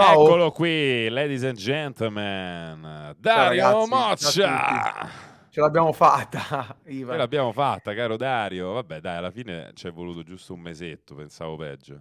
Ciao. Eccolo qui, ladies and gentlemen, Dario ciao, ragazzi, Moccia. Ce l'abbiamo fatta, Ivan. Ce l'abbiamo fatta, caro Dario. Vabbè, dai, alla fine ci è voluto giusto un mesetto, pensavo peggio.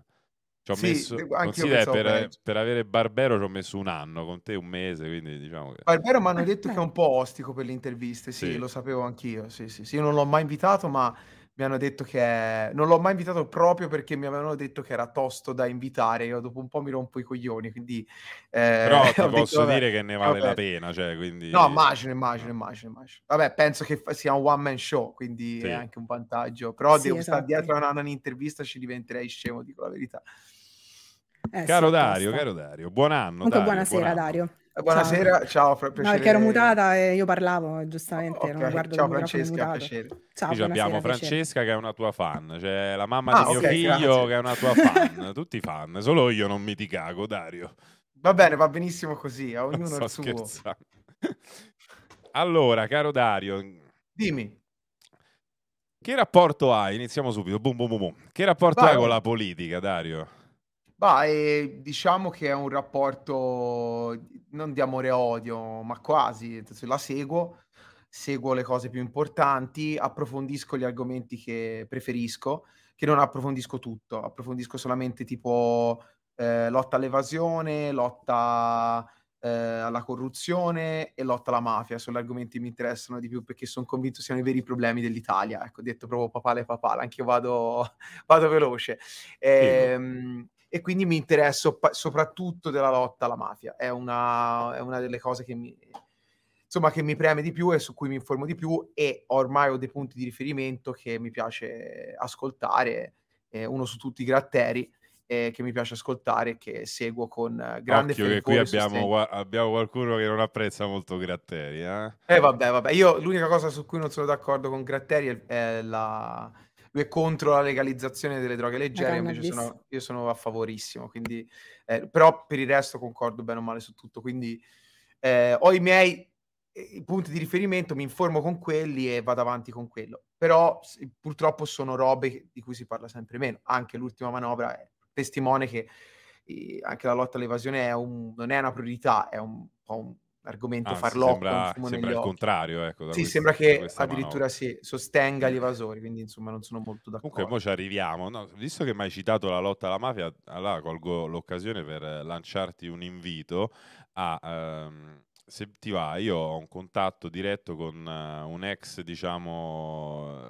Ci ho sì, messo, considera, per, per, avere Barbero ci ho messo un anno, con te un mese, quindi diciamo che... Barbero mi hanno detto che è un po' ostico per le interviste, sì, sì. lo sapevo anch'io, sì, sì, sì, io non l'ho mai invitato, ma mi hanno detto che è... non l'ho mai invitato proprio perché mi avevano detto che era tosto da invitare. Io dopo un po' mi rompo i coglioni, quindi eh, però ti posso detto, dire che ne vale vabbè. la pena. Cioè, quindi... No, immagino, immagino, immagino, immagino. Vabbè, penso che sia un one man show, quindi sì. è anche un vantaggio. Però sì, devo esatto. stare dietro a un'intervista, ci diventerei scemo, dico la verità. Eh, caro, sì, Dario, caro Dario, buon anno. Dario, buonasera, buon anno. Dario. Eh, buonasera, ciao, ciao piacere. No, che ero mutata e io parlavo, giustamente. Oh, okay. Non ciao Francesca, piacere. Ciao, Qui abbiamo Francesca piacere. che è una tua fan, cioè la mamma ah, di mio figlio grazie. che è una tua fan, tutti fan, solo io non mi ti cago, Dario. Va bene, va benissimo così, a ognuno so il suo. Scherzando. Allora, caro Dario, dimmi. Che rapporto hai? Iniziamo subito. Boom, boom, boom. Che rapporto Vai. hai con oh. la politica, Dario? Beh, diciamo che è un rapporto non di amore e odio, ma quasi. Se la seguo, seguo le cose più importanti, approfondisco gli argomenti che preferisco, che non approfondisco tutto, approfondisco solamente tipo eh, lotta all'evasione, lotta eh, alla corruzione e lotta alla mafia. Sono gli argomenti che mi interessano di più perché sono convinto siano i veri problemi dell'Italia. Ecco, detto proprio papale papale, anche io vado, vado veloce. Ehm, e quindi mi interesso pa- soprattutto della lotta alla mafia. È una, è una delle cose che mi, insomma, che mi preme di più e su cui mi informo di più e ormai ho dei punti di riferimento che mi piace ascoltare, eh, uno su tutti i gratteri. Eh, che mi piace ascoltare che seguo con grande Occhio che qui abbiamo, qua, abbiamo, qualcuno che non apprezza molto Gratteri eh? eh vabbè vabbè io l'unica cosa su cui non sono d'accordo con Gratteri è la, lui è contro la legalizzazione delle droghe leggere, invece sono, io sono a favorissimo, quindi, eh, però per il resto concordo bene o male su tutto, quindi eh, ho i miei eh, i punti di riferimento, mi informo con quelli e vado avanti con quello, però purtroppo sono robe di cui si parla sempre meno, anche l'ultima manovra è testimone che eh, anche la lotta all'evasione è un, non è una priorità, è un po' un argomento ah, farlocco. Sembra, sembra il contrario, ecco. sì, questo, sembra che addirittura si sostenga gli mm. evasori, quindi insomma non sono molto d'accordo. Comunque, mo ci arriviamo. No, visto che mi hai citato la lotta alla mafia, allora colgo l'occasione per lanciarti un invito a... Ehm, se ti va, io ho un contatto diretto con uh, un ex, diciamo,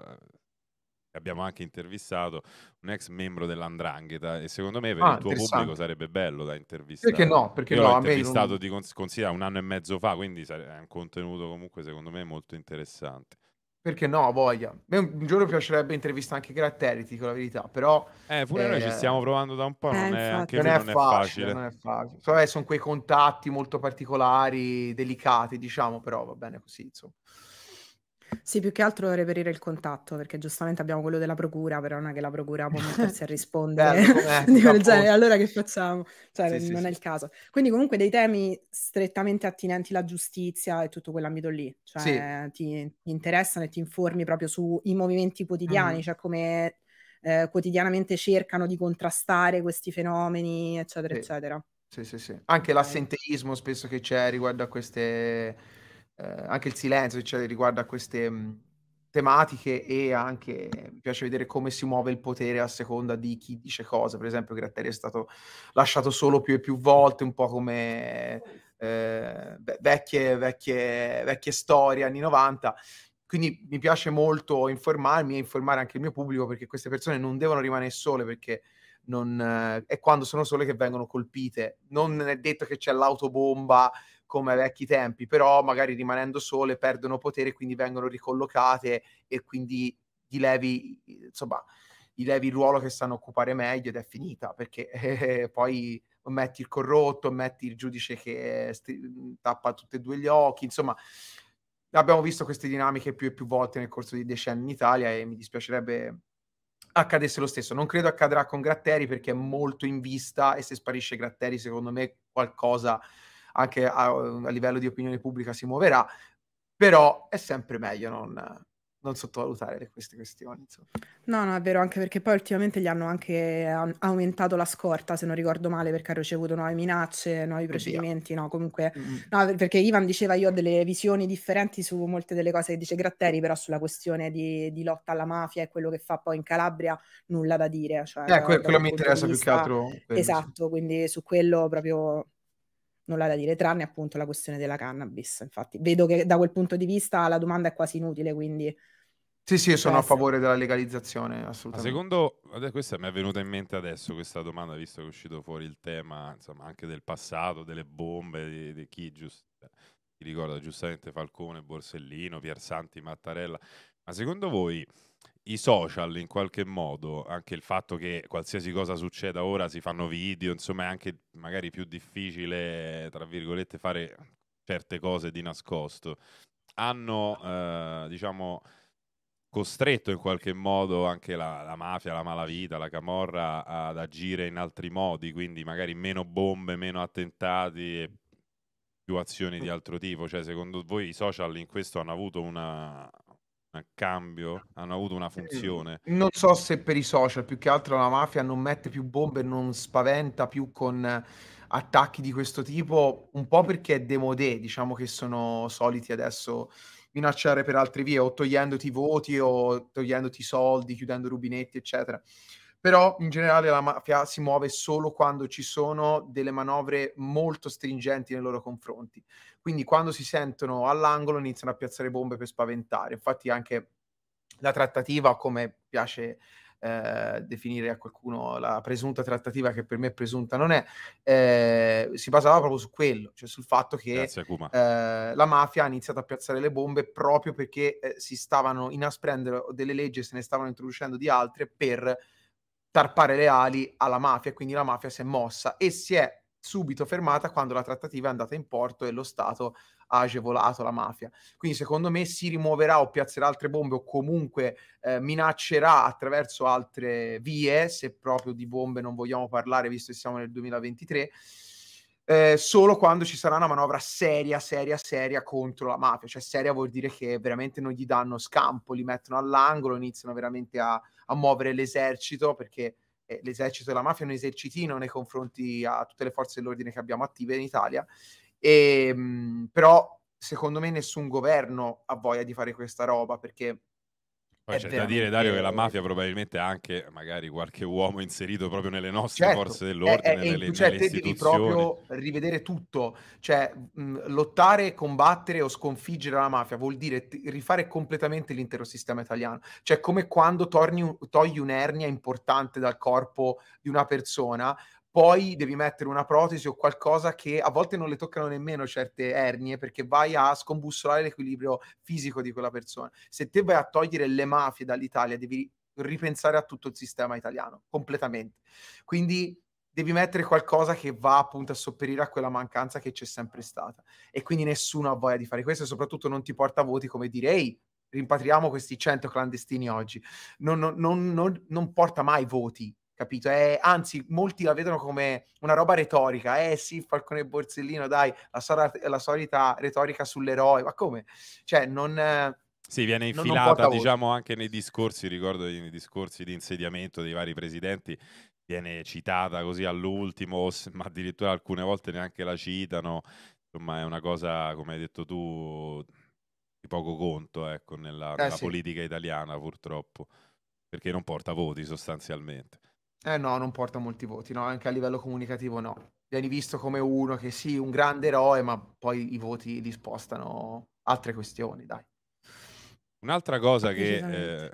abbiamo anche intervistato, un ex membro dell'Andrangheta e secondo me per ah, il tuo pubblico sarebbe bello da intervistare. Perché no? Perché Io no, l'ho intervistato non... di cons- un anno e mezzo fa, quindi è un contenuto comunque secondo me molto interessante. Perché no, voglia. A un giorno piacerebbe intervistare anche Gratteri, ti dico la verità, però... Eh, pure eh... noi ci eh, stiamo provando da un po', non, eh, è, anche non, è, non facile, è, facile, Non è facile. Eh, sono quei contatti molto particolari, delicati, diciamo, però va bene così, insomma. Sì, più che altro reperire il contatto, perché giustamente abbiamo quello della procura, però non è che la procura può mettersi a rispondere Bello, certo, eh, di genere, allora che facciamo? Cioè, sì, non sì, è il caso. Quindi comunque dei temi strettamente attinenti alla giustizia e tutto quell'ambito lì, cioè sì. ti, ti, interessano e ti informi proprio sui movimenti quotidiani, mm. cioè come eh, quotidianamente cercano di contrastare questi fenomeni, eccetera, eccetera. Sì, sì, sì. Anche l'assenteismo spesso che c'è riguardo a queste eh, anche il silenzio cioè, riguardo a queste mh, mm, tematiche e anche eh, mi piace vedere come si muove il potere a seconda di chi dice cosa. Per esempio, Gratteri è stato lasciato solo più e più volte, un po' come eh, vecchie, vecchie, vecchie storie anni 90 quindi mi piace molto informarmi e informare anche il mio pubblico perché queste persone non devono rimanere sole perché non, eh, è quando sono sole che vengono colpite. Non è detto che c'è l'autobomba come ai vecchi tempi, però magari rimanendo sole perdono potere, quindi vengono ricollocate e quindi gli levi, insomma, gli levi il ruolo che sanno occupare meglio ed è finita, perché eh, poi metti il corrotto, metti il giudice che st- tappa tutti e due gli occhi, insomma, abbiamo visto queste dinamiche più e più volte nel corso dei decenni in Italia e mi dispiacerebbe accadesse lo stesso. Non credo accadrà con Gratteri perché è molto in vista e se sparisce Gratteri, secondo me qualcosa anche a, a livello di opinione pubblica si muoverà, però è sempre meglio non, non sottovalutare queste questioni. Insomma. No, no, è vero, anche perché poi ultimamente gli hanno anche aumentato la scorta, se non ricordo male, perché ha ricevuto nuove minacce, nuovi procedimenti, no, comunque... Mm-hmm. No, perché Ivan diceva io ho delle visioni differenti su molte delle cose che dice Gratteri, però sulla questione di, di lotta alla mafia e quello che fa poi in Calabria, nulla da dire. Cioè, eh, quello, da quello mi interessa vista, più che altro. Quello, esatto, sì. quindi su quello proprio nulla da dire, tranne appunto la questione della cannabis. Infatti, vedo che da quel punto di vista la domanda è quasi inutile, quindi... Sì, sì, sono a favore della legalizzazione, assolutamente. secondo, questa mi è venuta in mente adesso questa domanda, visto che è uscito fuori il tema, insomma, anche del passato, delle bombe, di, di chi giusto, ricorda giustamente Falcone, Borsellino, Piersanti, Mattarella. Ma secondo voi i social in qualche modo, anche il fatto che qualsiasi cosa succeda ora si fanno video, insomma è anche magari più difficile, tra virgolette, fare certe cose di nascosto, hanno, eh, diciamo, costretto in qualche modo anche la, la, mafia, la malavita, la camorra ad agire in altri modi, quindi magari meno bombe, meno attentati e più azioni di altro tipo. Cioè, secondo voi i social in questo hanno avuto una, cambio, hanno avuto una funzione. Non so se per i social, più che altro la mafia non mette più bombe, non spaventa più con attacchi di questo tipo, un po' perché è demodé, diciamo che sono soliti adesso minacciare per altre vie o togliendoti voti o togliendoti soldi, chiudendo rubinetti, eccetera però in generale la mafia si muove solo quando ci sono delle manovre molto stringenti nei loro confronti. Quindi quando si sentono all'angolo iniziano a piazzare bombe per spaventare. Infatti anche la trattativa, come piace eh, definire a qualcuno la presunta trattativa che per me presunta non è, eh, si basava proprio su quello, cioè sul fatto che Grazie, eh, la mafia ha iniziato a piazzare le bombe proprio perché eh, si stavano inasprendo delle leggi e se ne stavano introducendo di altre per tarpare le ali alla mafia, quindi la mafia si è mossa e si è subito fermata quando la trattativa è andata in porto e lo Stato ha agevolato la mafia. Quindi secondo me si rimuoverà o piazzerà altre bombe o comunque eh, minaccerà attraverso altre vie, se proprio di bombe non vogliamo parlare visto che siamo nel 2023, eh, solo quando ci sarà una manovra seria, seria, seria contro la mafia. Cioè seria vuol dire che veramente non gli danno scampo, li mettono all'angolo, iniziano veramente a, a muovere l'esercito, perché eh, l'esercito e la mafia è un esercitino nei confronti a tutte le forze dell'ordine che abbiamo attive in Italia. E, ehm, mh, però secondo me nessun governo ha voglia di fare questa roba, perché poi c'è da dire, Dario, che la mafia probabilmente ha anche magari qualche uomo inserito proprio nelle nostre certo, forze dell'ordine, è, è, nelle, cioè, nelle te devi proprio rivedere tutto. Cioè, mh, lottare, combattere o sconfiggere la mafia vuol dire t- rifare completamente l'intero sistema italiano. Cioè, come quando torni, togli un'ernia importante dal corpo di una persona, poi devi mettere una protesi o qualcosa che a volte non le toccano nemmeno certe ernie perché vai a scombussolare l'equilibrio fisico di quella persona. Se te vai a togliere le mafie dall'Italia, devi ripensare a tutto il sistema italiano completamente. Quindi devi mettere qualcosa che va appunto a sopperire a quella mancanza che c'è sempre stata. E quindi nessuno ha voglia di fare questo e soprattutto non ti porta voti come dire ehi, rimpatriamo questi 100 clandestini oggi. Non, non, non, non porta mai voti capito? È, eh, anzi, molti la vedono come una roba retorica. Eh sì, Falcone e Borsellino, dai, la, sor- la solita retorica sull'eroe. Ma come? Cioè, non... sì, viene infilata, non, non diciamo, anche nei discorsi, ricordo nei discorsi di insediamento dei vari presidenti, viene citata così all'ultimo, ma addirittura alcune volte neanche la citano. Insomma, è una cosa, come hai detto tu, di poco conto, ecco, nella, eh, nella sì. politica italiana, purtroppo, perché non porta voti sostanzialmente. Eh no, non porta molti voti, no? Anche a livello comunicativo no. Vieni visto come uno che sì, un grande eroe, ma poi i voti li spostano altre questioni, dai. Un'altra cosa che, eh,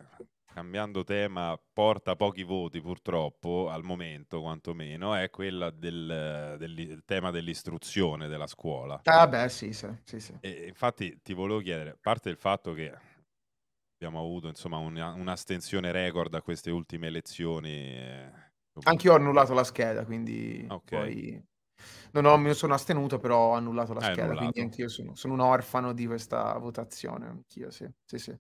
cambiando tema, porta pochi voti purtroppo, al momento quantomeno, è quella del, del, del tema dell'istruzione della scuola. Ah beh, sì, sì, sì. sì. infatti ti volevo chiedere, a parte il fatto che abbiamo avuto insomma un'astensione record a queste ultime elezioni. Eh. Anch'io ho annullato la scheda, quindi okay. poi... Non ho, mi sono astenuto, però ho annullato la Hai scheda, annullato. quindi anch'io sono, sono, un orfano di questa votazione, anch'io sì. sì, sì.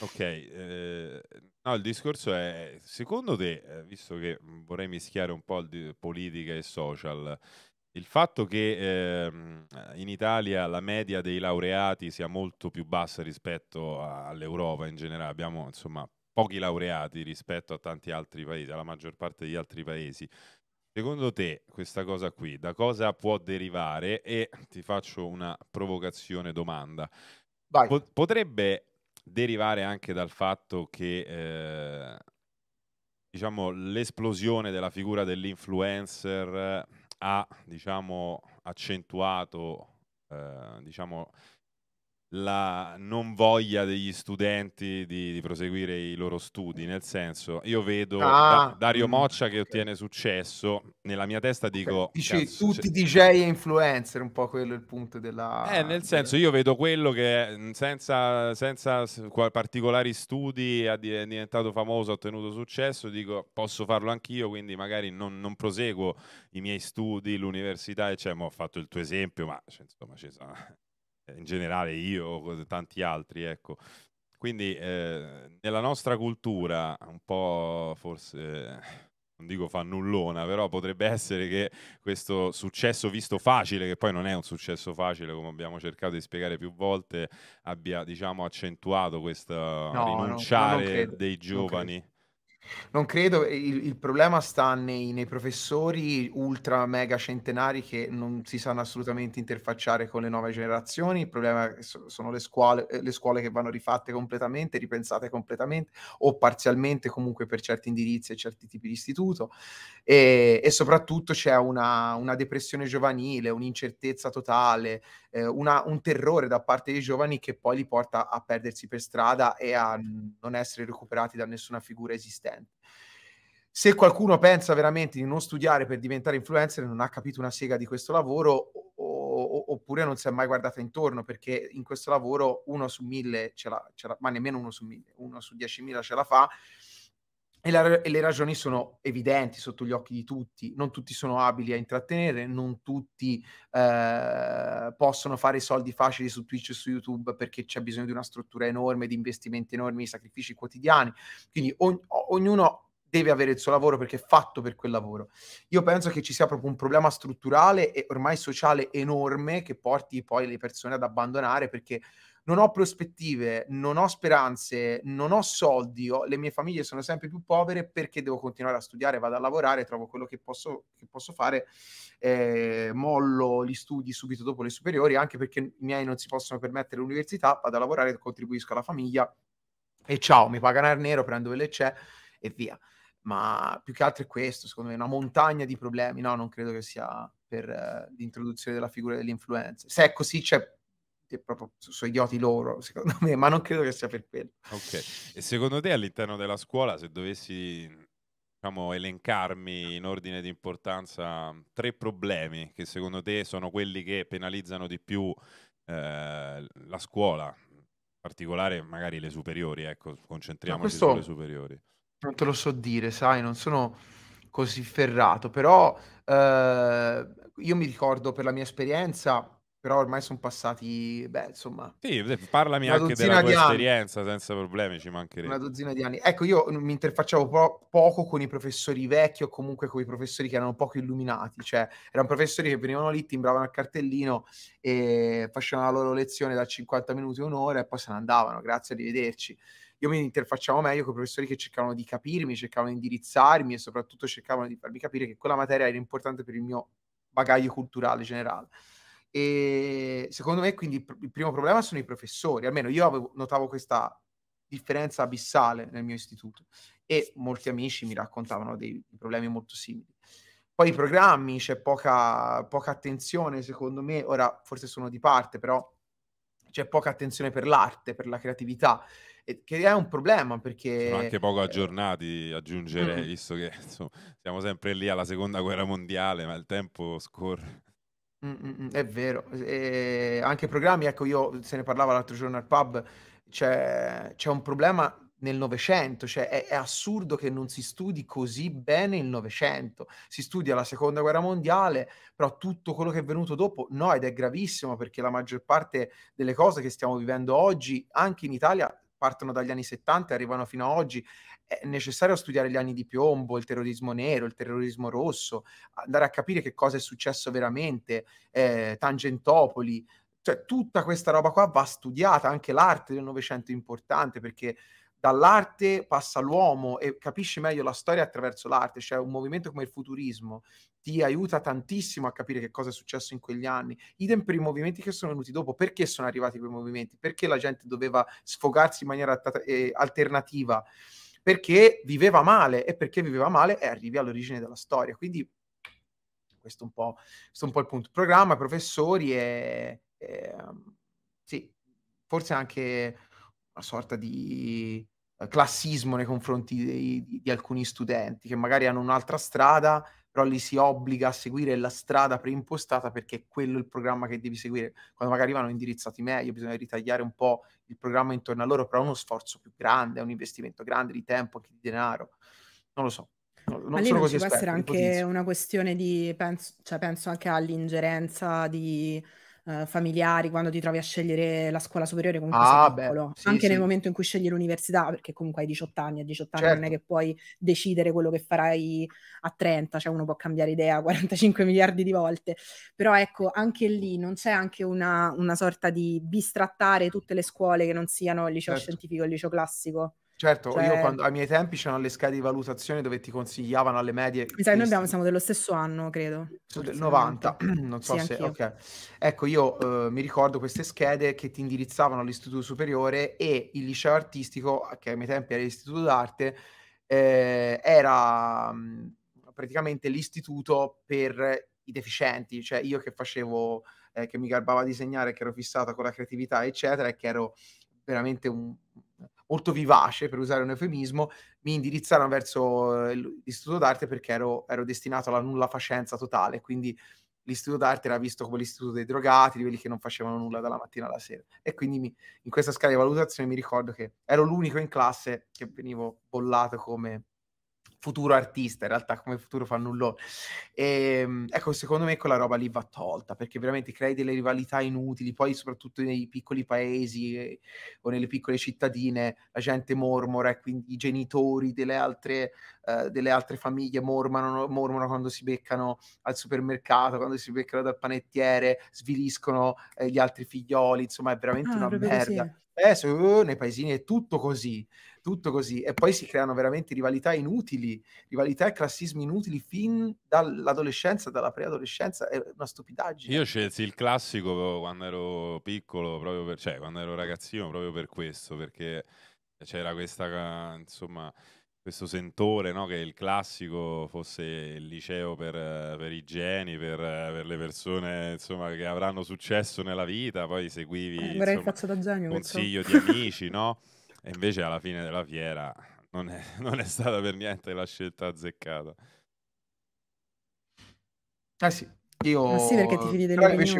Ok, eh, no, il discorso è, secondo te, eh, visto che vorrei mischiare un po' di politica e social, il fatto che ehm, in Italia la media dei laureati sia molto più bassa rispetto all'Europa in generale, abbiamo insomma pochi laureati rispetto a tanti altri paesi, alla maggior parte degli altri paesi. Secondo te questa cosa qui da cosa può derivare? E ti faccio una provocazione domanda. Vai. potrebbe derivare anche dal fatto che eh, diciamo, l'esplosione della figura dell'influencer ha diciamo, accentuato eh, diciamo, la non voglia degli studenti di, di, proseguire i loro studi, nel senso, io vedo ah, da, Dario mm, Moccia che ottiene successo, nella mia testa dico... Dici cazzo, tutti cioè DJ e influencer, un po' quello è il punto della... Eh, nel senso, io vedo quello che mm, senza, senza particolari studi è diventato famoso, ha ottenuto successo, dico posso farlo anch'io, quindi magari non, non proseguo i miei studi, l'università, cioè, ho fatto il tuo esempio, ma cioè, insomma ci sono in generale io o tanti altri, ecco. Quindi eh, nella nostra cultura, un po' forse, eh, non dico fannullona, però potrebbe essere che questo successo visto facile, che poi non è un successo facile come abbiamo cercato di spiegare più volte, abbia diciamo accentuato questo no, rinunciare no, dei giovani. Non credo, il, il problema sta nei, nei, professori ultra mega centenari che non si sanno assolutamente interfacciare con le nuove generazioni, il problema sono le scuole, eh, le scuole che vanno rifatte completamente, ripensate completamente o parzialmente comunque per certi indirizzi e certi tipi di istituto e, e soprattutto c'è una, una depressione giovanile, un'incertezza totale, eh, una, un terrore da parte dei giovani che poi li porta a perdersi per strada e a non essere recuperati da nessuna figura esistente. Se qualcuno pensa veramente di non studiare per diventare influencer, non ha capito una sega di questo lavoro oppure non si è mai guardata intorno perché in questo lavoro uno su mille ce la, ce la ma nemmeno uno su mille, uno su diecimila ce la fa e, la, e, le ragioni sono evidenti sotto gli occhi di tutti, non tutti sono abili a intrattenere, non tutti eh, possono fare i soldi facili su Twitch e su YouTube perché c'è bisogno di una struttura enorme, di investimenti enormi, di sacrifici quotidiani, quindi o, ognuno deve avere il suo lavoro perché è fatto per quel lavoro. Io penso che ci sia proprio un problema strutturale e ormai sociale enorme che porti poi le persone ad abbandonare perché non ho prospettive, non ho speranze, non ho soldi, ho, le mie famiglie sono sempre più povere perché devo continuare a studiare, vado a lavorare, trovo quello che posso, che posso fare, eh, mollo gli studi subito dopo le superiori, anche perché i miei non si possono permettere l'università, vado a lavorare, contribuisco alla famiglia e ciao, mi pagano al nero, prendo delle c'è e via. Ma più che altro è questo, secondo me, una montagna di problemi. No, non credo che sia per eh, l'introduzione della figura dell'influencer. Se è così, c'è cioè, proprio sono idioti loro, secondo me, ma non credo che sia per quello. Ok, e secondo te all'interno della scuola, se dovessi diciamo, elencarmi in ordine di importanza mm, tre problemi che secondo te sono quelli che penalizzano di più eh, la scuola, in particolare magari le superiori, ecco, concentriamoci sulle superiori. Non te lo so dire, sai, non sono così ferrato, però eh, io mi ricordo per la mia esperienza però ormai sono passati, beh, insomma... Sì, parlami anche della tua esperienza, senza problemi, ci mancherebbe. Una dozzina di anni. Ecco, io mi interfacciavo po- poco con i professori vecchi o comunque con i professori che erano poco illuminati, cioè erano professori che venivano lì, timbravano il cartellino e facevano la loro lezione da 50 minuti a un'ora e poi se ne andavano, grazie, arrivederci. Io mi interfacciavo meglio con i professori che cercavano di capirmi, cercavano di indirizzarmi e soprattutto cercavano di farmi capire che quella materia era importante per il mio bagaglio culturale generale. E secondo me, quindi, il, primo problema sono i professori. Almeno io avevo, notavo questa differenza abissale nel mio istituto e molti amici mi raccontavano dei, problemi molto simili. Poi i programmi, c'è poca, poca, attenzione, secondo me, ora forse sono di parte, però c'è poca attenzione per l'arte, per la creatività, che è un problema perché... Sono anche poco eh, aggiornati, aggiungerei, mm. visto che insomma, siamo sempre lì alla seconda guerra mondiale, ma il tempo scorre. Mh-mh, mm, mm, è vero. E eh, anche programmi, ecco, io se ne parlava l'altro giorno al pub, c'è, c'è un problema nel Novecento, cioè è, è assurdo che non si studi così bene il Novecento. Si studia la Seconda Guerra Mondiale, però tutto quello che è venuto dopo no, ed è gravissimo perché la maggior parte delle cose che stiamo vivendo oggi, anche in Italia, partono dagli anni 70 e arrivano fino ad oggi, è necessario studiare gli anni di piombo, il terrorismo nero, il terrorismo rosso, andare a capire che cosa è successo veramente, eh, Tangentopoli, cioè tutta questa roba qua va studiata, anche l'arte del Novecento è importante perché dall'arte passa l'uomo e capisce meglio la storia attraverso l'arte, cioè un movimento come il futurismo ti aiuta tantissimo a capire che cosa è successo in quegli anni. Idem per i movimenti che sono venuti dopo, perché sono arrivati quei movimenti, perché la gente doveva sfogarsi in maniera eh, alternativa, perché viveva male e perché viveva male e arrivi all'origine della storia. Quindi questo è un po', questo è un po il punto. Programma, professori e, e ehm, sì, forse anche una sorta di classismo nei confronti dei, di alcuni studenti che magari hanno un'altra strada, però li si obbliga a seguire la strada preimpostata perché è quello il programma che devi seguire. Quando magari vanno indirizzati meglio, bisogna ritagliare un po' il programma intorno a loro, però è uno sforzo più grande, è un investimento grande di tempo, anche di denaro. Non lo so. non Ma lì non così ci esperto, essere anche ipotizio. una questione di, penso, cioè penso anche all'ingerenza di eh, familiari, quando ti trovi a scegliere la scuola superiore, comunque ah, sei beh, sì, anche sì. nel momento in cui scegli l'università, perché comunque hai 18 anni, a 18 anni certo. non è certo. che puoi decidere quello che farai a 30, cioè uno può cambiare idea 45 miliardi di volte, però ecco, anche lì non c'è anche una, una sorta di bistrattare tutte le scuole che non siano il liceo certo. scientifico e il liceo classico. Certo, cioè... io quando, ai miei tempi c'erano le schede di valutazione dove ti consigliavano alle medie. Mi sa che noi abbiamo, siamo dello stesso anno, credo. Sono del 90, non so sì, se... Okay. Ecco, io eh, mi ricordo queste schede che ti indirizzavano all'istituto superiore e il liceo artistico, che ai miei tempi era l'istituto d'arte, eh, era mm, praticamente l'istituto per i deficienti, cioè io che facevo, eh, che mi garbava a disegnare, che ero fissata con la creatività, eccetera, e che ero veramente un, molto vivace, per usare un eufemismo, mi indirizzarono verso eh, l'istituto d'arte perché ero, ero destinato alla nulla facenza totale, quindi l'istituto d'arte era visto come l'istituto dei drogati, di quelli che non facevano nulla dalla mattina alla sera. E quindi mi, in questa scala di valutazione mi ricordo che ero l'unico in classe che venivo bollato come futuro artista, in realtà come futuro fannullone. E, ehm, ecco, secondo me quella roba lì va tolta, perché veramente crei delle rivalità inutili, poi soprattutto nei piccoli paesi eh, o nelle piccole cittadine la gente mormora e quindi i genitori delle altre, eh, delle altre famiglie mormorano quando si beccano al supermercato, quando si beccano dal panettiere, sviliscono eh, gli altri figlioli, insomma è veramente ah, una merda. Sì. Adesso uh, nei paesini è tutto così tutto così. E poi si creano veramente rivalità inutili, rivalità e classismi inutili fin dall'adolescenza, dalla preadolescenza, è una stupidaggine. Io scelsi il classico quando ero piccolo, proprio per, cioè quando ero ragazzino, proprio per questo, perché c'era questa, insomma, questo sentore no? che il classico fosse il liceo per, per i geni, per, per, le persone insomma, che avranno successo nella vita, poi seguivi eh, insomma, consiglio di amici, no? E invece alla fine della fiera non è, non è stata per niente la scelta azzeccata. Eh sì, io... Ma sì, perché ti fidi delle Invece,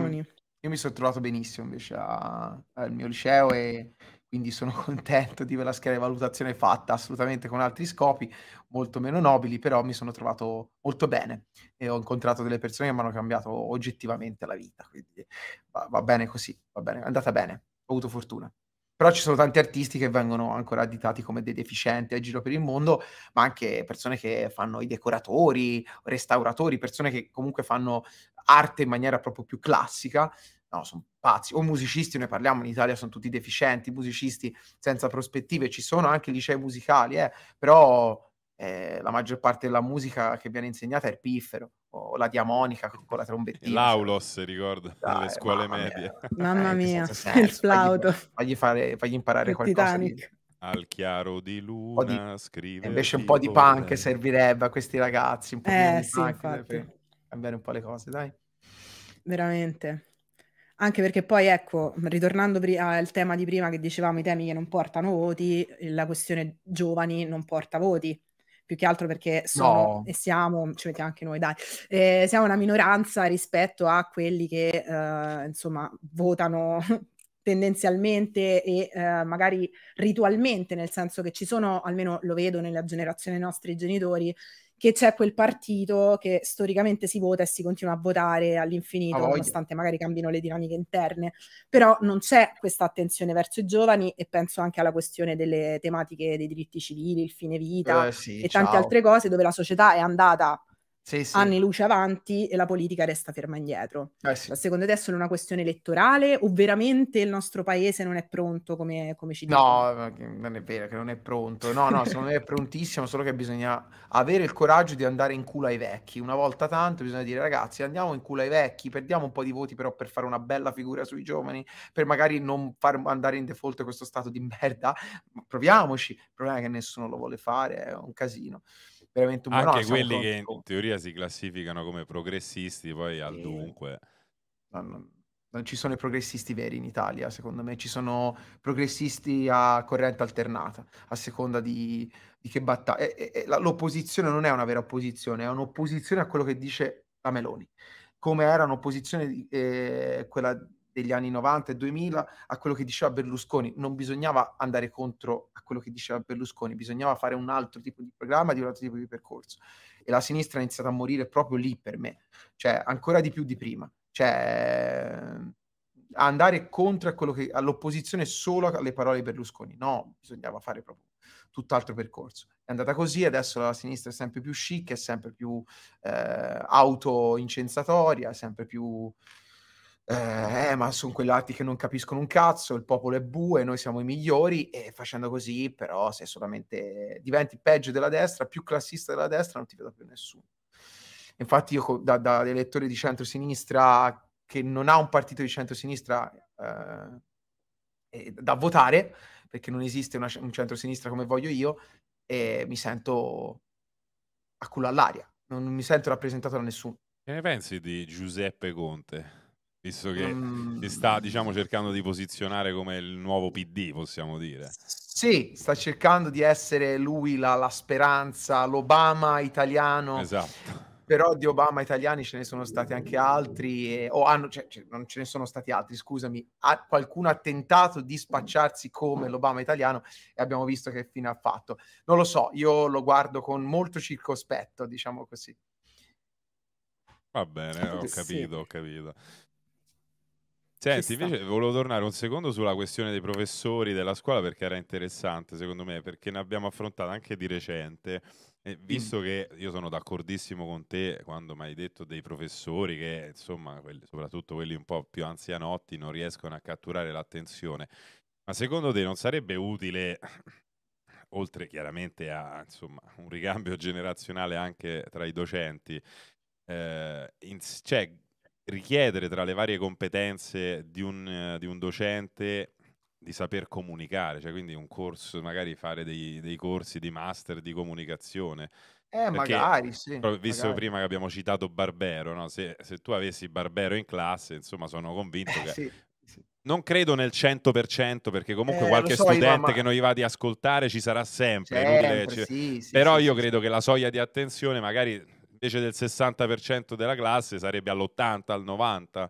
io mi sono trovato benissimo invece a, al mio liceo e quindi sono contento di quella scheda di valutazione fatta, assolutamente con altri scopi molto meno nobili, però mi sono trovato molto bene e ho incontrato delle persone che mi hanno cambiato oggettivamente la vita, quindi va, va bene così, va bene, è andata bene, ho avuto fortuna. Però ci sono tanti artisti che vengono ancora additati come dei deficienti a giro per il mondo, ma anche persone che fanno i decoratori, restauratori, persone che comunque fanno arte in maniera proprio più classica. No, sono pazzi. O musicisti, ne parliamo, in Italia sono tutti deficienti, musicisti senza prospettive. Ci sono anche licei musicali, eh, però eh, la maggior parte della musica che viene insegnata è il piffero o la diamonica con la trombettina. Cioè. L'aulos, ricordo, Dai, nelle scuole mamma medie. Eh, mia. Mamma mia, senso, il flauto. Fagli, fagli, fagli, imparare il qualcosa di... Al chiaro di luna di... scrive... Invece un po' di punk eh. servirebbe a questi ragazzi, un po' eh, di sì, punk per cambiare un po' le cose, dai. Veramente. Anche perché poi, ecco, ritornando pri- al tema di prima che dicevamo, i temi che non portano voti, la questione giovani non porta voti più che altro perché sono no. e siamo, ci mettiamo anche noi, dai, eh, siamo una minoranza rispetto a quelli che eh, insomma votano tendenzialmente e eh, magari ritualmente, nel senso che ci sono, almeno lo vedo nella generazione dei nostri genitori, che c'è quel partito che storicamente si vota e si continua a votare all'infinito, oh, nonostante magari cambino le dinamiche interne. Però non c'è questa attenzione verso i giovani e penso anche alla questione delle tematiche dei diritti civili, il fine vita eh, sì, e tante altre cose dove la società è andata sì, sì. anni luce avanti e la politica resta ferma indietro. Eh sì. Secondo te è solo una questione elettorale o veramente il nostro paese non è pronto come, come ci dice? No, non è vero che non è pronto. No, no, secondo me è prontissimo, solo che bisogna avere il coraggio di andare in culo ai vecchi. Una volta tanto bisogna dire ragazzi andiamo in culo ai vecchi, perdiamo un po' di voti però per fare una bella figura sui giovani, per magari non far andare in default questo stato di merda. Proviamoci, il problema è che nessuno lo vuole fare, è un casino veramente un buon Anche quelli che in teoria si classificano come progressisti, poi al dunque. No, no, non ci sono i progressisti veri in Italia, secondo me ci sono progressisti a corrente alternata, a seconda di, di che battaglia. l'opposizione non è una vera opposizione, è un'opposizione a quello che dice la Meloni, come era un'opposizione eh, quella degli anni 90 e 2000 a quello che diceva Berlusconi. Non bisognava andare contro a quello che diceva Berlusconi, bisognava fare un altro tipo di programma, di un altro tipo di percorso. E la sinistra ha iniziato a morire proprio lì per me, cioè ancora di più di prima. Cioè andare contro a quello che, all'opposizione solo alle parole di Berlusconi. No, bisognava fare proprio tutt'altro percorso. È andata così, adesso la sinistra è sempre più chic, è sempre più eh, autoincensatoria, sempre più eh, eh, ma sono quegli altri che non capiscono un cazzo, il popolo è bue, noi siamo i migliori e facendo così però se solamente diventi peggio della destra, più classista della destra non ti vedo più nessuno. Infatti io da, da elettore di centrosinistra che non ha un partito di centrosinistra eh, da votare, perché non esiste una, un centrosinistra come voglio io, e eh, mi sento a culo all'aria, non, non mi sento rappresentato da nessuno. Che ne pensi di Giuseppe Conte? visto che um... si sta diciamo, cercando di posizionare come il nuovo PD, possiamo dire. Sì, sta cercando di essere lui la, la speranza, l'Obama italiano. Esatto. Però di Obama italiani ce ne sono stati anche altri, o hanno, cioè, non ce ne sono stati altri, scusami, ha, qualcuno ha tentato di spacciarsi come l'Obama italiano e abbiamo visto che fine ha fatto. Non lo so, io lo guardo con molto circospetto, diciamo così. Va bene, ho capito, ho capito. Senti, invece volevo tornare un secondo sulla questione dei professori della scuola perché era interessante secondo me, perché ne abbiamo affrontata anche di recente. E mm. visto mm. che io sono d'accordissimo con te quando mi hai detto dei professori che, insomma, quelli, soprattutto quelli un po' più anzianotti non riescono a catturare l'attenzione, ma secondo te non sarebbe utile, oltre chiaramente a insomma, un ricambio generazionale anche tra i docenti, eh, in, cioè, richiedere tra le varie competenze di un, eh, di un docente di saper comunicare, cioè quindi un corso, magari fare dei, dei corsi di master di comunicazione. Eh, Perché, magari sì. Visto magari. prima che abbiamo citato Barbero, no? se, se, tu avessi Barbero in classe, insomma, sono convinto eh, sì. Non credo nel 100% perché comunque eh, qualche so, studente mamma... che non gli va di ascoltare ci sarà sempre, cioè sempre inutile, sì, sì, però sì, io credo che la soglia di attenzione magari invece del 60% della classe sarebbe all'80, al 90%.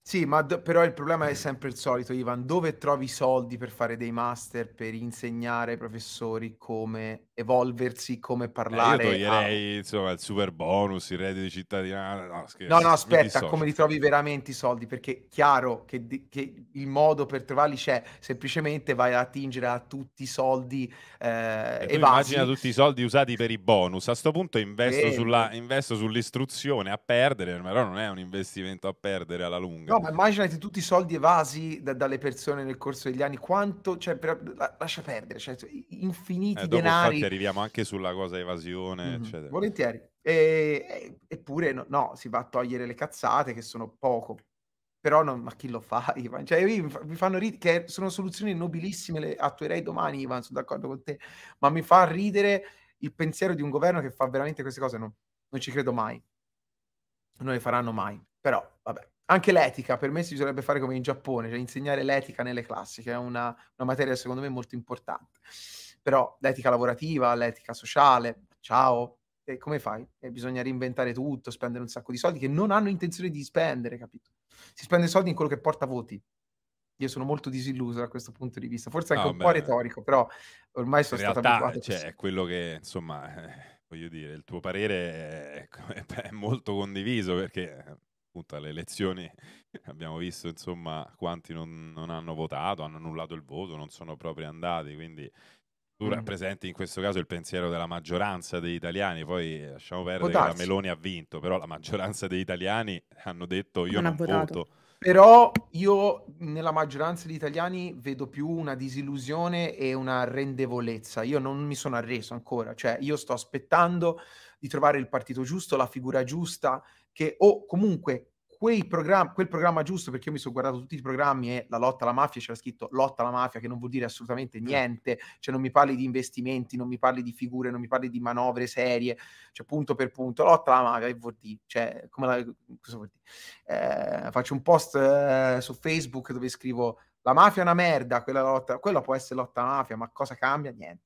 Sì, ma d- però il problema è sempre il solito, Ivan. Dove trovi i soldi per fare dei master, per insegnare ai professori come evolversi, come parlare. Eh, io toglierei a... insomma il super bonus, il reddito di cittadinanza. No, no, no, aspetta, come li trovi veramente i soldi? Perché chiaro che, che, il modo per trovarli c'è, semplicemente vai ad attingere a tutti i soldi eh, e Immagina tutti i soldi usati per i bonus. A sto punto investo, e... Eh. sulla, investo sull'istruzione a perdere, però non è un investimento a perdere alla lunga. No, ma immaginati tutti i soldi evasi da, dalle persone nel corso degli anni. Quanto, cioè, per, la, lascia perdere, cioè, infiniti eh, denari arriviamo anche sulla cosa evasione, mm-hmm. eccetera. Volentieri. E, eppure no, no, si va a togliere le cazzate che sono poco, però non, ma chi lo fa Ivan? Cioè, mi fanno ridere, che sono soluzioni nobilissime, le attuerei domani Ivan, sono d'accordo con te, ma mi fa ridere il pensiero di un governo che fa veramente queste cose, non, non ci credo mai, non le faranno mai, però vabbè. Anche l'etica, per me si dovrebbe fare come in Giappone, cioè insegnare l'etica nelle classi, che è una, una materia secondo me molto importante però l'etica lavorativa, l'etica sociale, ciao, e come fai? E bisogna reinventare tutto, spendere un sacco di soldi che non hanno intenzione di spendere, capito? Si spende soldi in quello che porta voti. Io sono molto disilluso da questo punto di vista, forse anche ah, un beh. po' retorico, però ormai sono in stato realtà, abituato. Cioè, quello che, insomma, eh, voglio dire, il tuo parere è, è molto condiviso perché appunto alle elezioni abbiamo visto insomma quanti non, non, hanno votato, hanno annullato il voto, non sono proprio andati, quindi tu mm. rappresenti in questo caso il pensiero della maggioranza degli italiani, poi lasciamo perdere che la Meloni ha vinto, però la maggioranza degli italiani hanno detto io non, non voto. Però io nella maggioranza degli italiani vedo più una disillusione e una rendevolezza. Io non mi sono arreso ancora, cioè io sto aspettando di trovare il partito giusto, la figura giusta, che o comunque programma, quel programma giusto, perché io mi sono guardato tutti i programmi e la lotta alla mafia c'era scritto lotta alla mafia, che non vuol dire assolutamente eh. niente, cioè non mi parli di investimenti, non mi parli di figure, non mi parli di manovre serie, cioè punto per punto, lotta alla mafia, che vuol dire? Cioè, come la, cosa vuol dire? Eh, faccio un post eh, su Facebook dove scrivo la mafia è una merda, quella, lotta, quella può essere lotta alla mafia, ma cosa cambia? Niente.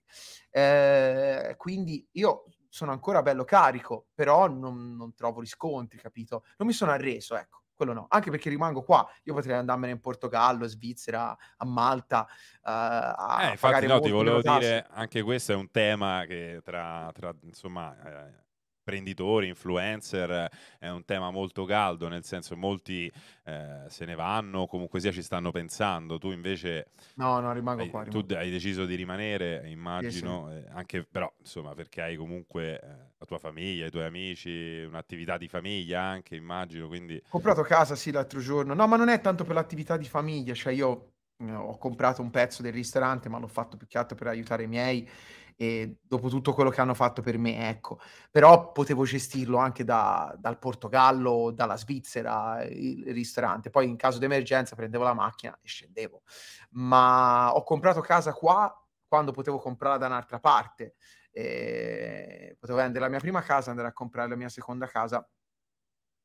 Eh, quindi io sono ancora bello carico, però non, non trovo riscontri, capito? Non mi sono arreso, ecco quello no, anche perché rimango qua, io potrei andarmene in Portogallo, Svizzera, a Malta, uh, a eh, infatti, no, ti volevo dire, anche questo è un tema che tra, tra insomma, eh, imprenditori, influencer, è un tema molto caldo, nel senso molti eh, se ne vanno, comunque sia ci stanno pensando, tu invece... No, no, rimango hai, qua. Rimango. Tu hai deciso di rimanere, immagino, Eh, anche però, insomma, perché hai comunque eh, la tua famiglia, i tuoi amici, un'attività di famiglia anche, immagino, quindi... Ho comprato casa, sì, l'altro giorno. No, ma non è tanto per l'attività di famiglia, cioè io eh, ho comprato un pezzo del ristorante, ma l'ho fatto più che altro per aiutare i miei e dopo tutto quello che hanno fatto per me, ecco. Però potevo gestirlo anche da, dal Portogallo, dalla Svizzera, il ristorante. Poi in caso di emergenza prendevo la macchina e scendevo. Ma ho comprato casa qua quando potevo comprarla da un'altra parte. E potevo vendere la mia prima casa, andare a comprare la mia seconda casa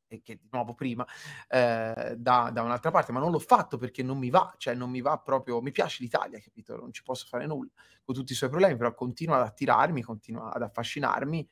e che di nuovo prima eh, da, da, un'altra parte, ma non l'ho fatto perché non mi va, cioè non mi va proprio, mi piace l'Italia, capito? Non ci posso fare nulla con tutti i suoi problemi, però continua ad attirarmi, continua ad affascinarmi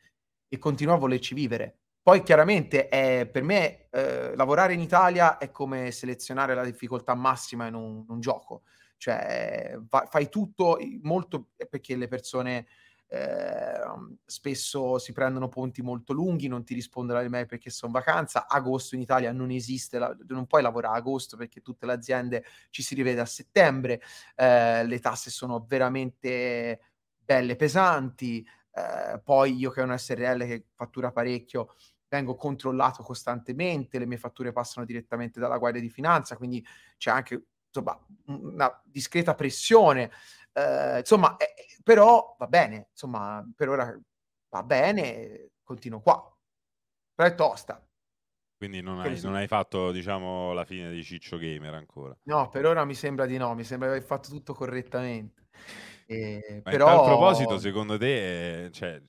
e continua a volerci vivere. Poi chiaramente è, eh, per me eh, lavorare in Italia è come selezionare la difficoltà massima in un, un gioco, cioè va, fai tutto molto eh, perché le persone eh, spesso si prendono ponti molto lunghi, non ti rispondono alle mail perché sono in vacanza. Agosto in Italia non esiste, la, non puoi lavorare a agosto perché tutte le aziende ci si rivede a settembre. Eh, le tasse sono veramente belle pesanti. Eh, poi io che ho un SRL che fattura parecchio vengo controllato costantemente, le mie fatture passano direttamente dalla Guardia di Finanza, quindi c'è anche insomma, una discreta pressione eh, insomma, eh, però va bene, insomma, per ora va bene, continuo qua. Però è tosta. Quindi non hai, non hai, fatto, diciamo, la fine di Ciccio Gamer ancora. No, per ora mi sembra di no, mi sembra di aver fatto tutto correttamente. Eh, però... A proposito, secondo te, eh, cioè,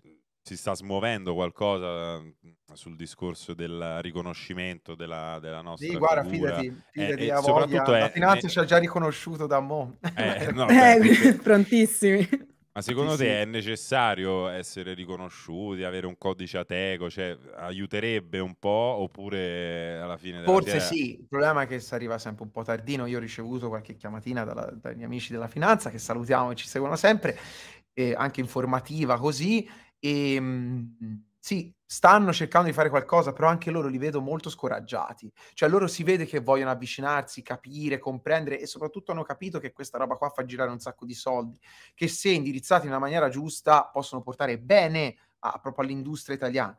si sta smuovendo qualcosa mm, sul discorso del riconoscimento della, della nostra sì, guarda, figura. fidati, eh, fidati eh, soprattutto è, la finanza ne... ci ha già riconosciuto da mo. Eh, no, beh, cioè, prontissimi. Ma secondo te è necessario essere riconosciuti, avere un codice ateco, cioè aiuterebbe un po' oppure alla fine Forse fiera... sì, il problema è che si arriva sempre un po' tardino, io ho ricevuto qualche chiamatina dalla, dai miei amici della finanza che salutiamo e ci seguono sempre, e anche informativa così, e ehm, sì, stanno cercando di fare qualcosa, però anche loro li vedo molto scoraggiati. Cioè, loro si vede che vogliono avvicinarsi, capire, comprendere e soprattutto hanno capito che questa roba qua fa girare un sacco di soldi, che se indirizzati in una maniera giusta possono portare bene a, proprio all'industria italiana.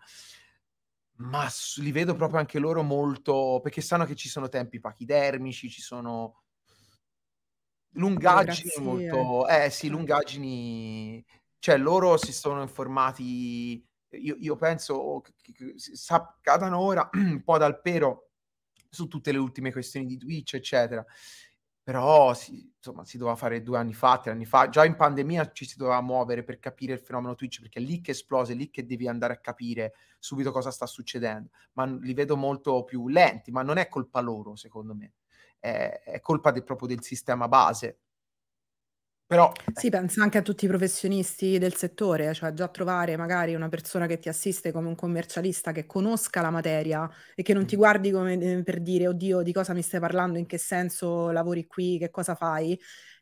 Ma li vedo proprio anche loro molto perché sanno che ci sono tempi pachidermici, ci sono lungaggini molto eh sì, lungaggini cioè loro si sono informati, io, io penso, oh, che cadano ora un po' dal pero su tutte le ultime questioni di Twitch, eccetera. Però si, insomma, si doveva fare due anni fa, tre anni fa, già in pandemia ci si doveva muovere per capire il fenomeno Twitch, perché è lì che esplose, è lì che devi andare a capire subito cosa sta succedendo. Ma li vedo molto più lenti, ma non è colpa loro, secondo me, è, è colpa de, proprio del sistema base però... Sì, pensa anche a tutti i professionisti del settore, cioè già trovare magari una persona che ti assiste come un commercialista che conosca la materia e che non ti mm. guardi come eh, per dire oddio di cosa mi stai parlando, in che senso lavori qui, che cosa fai,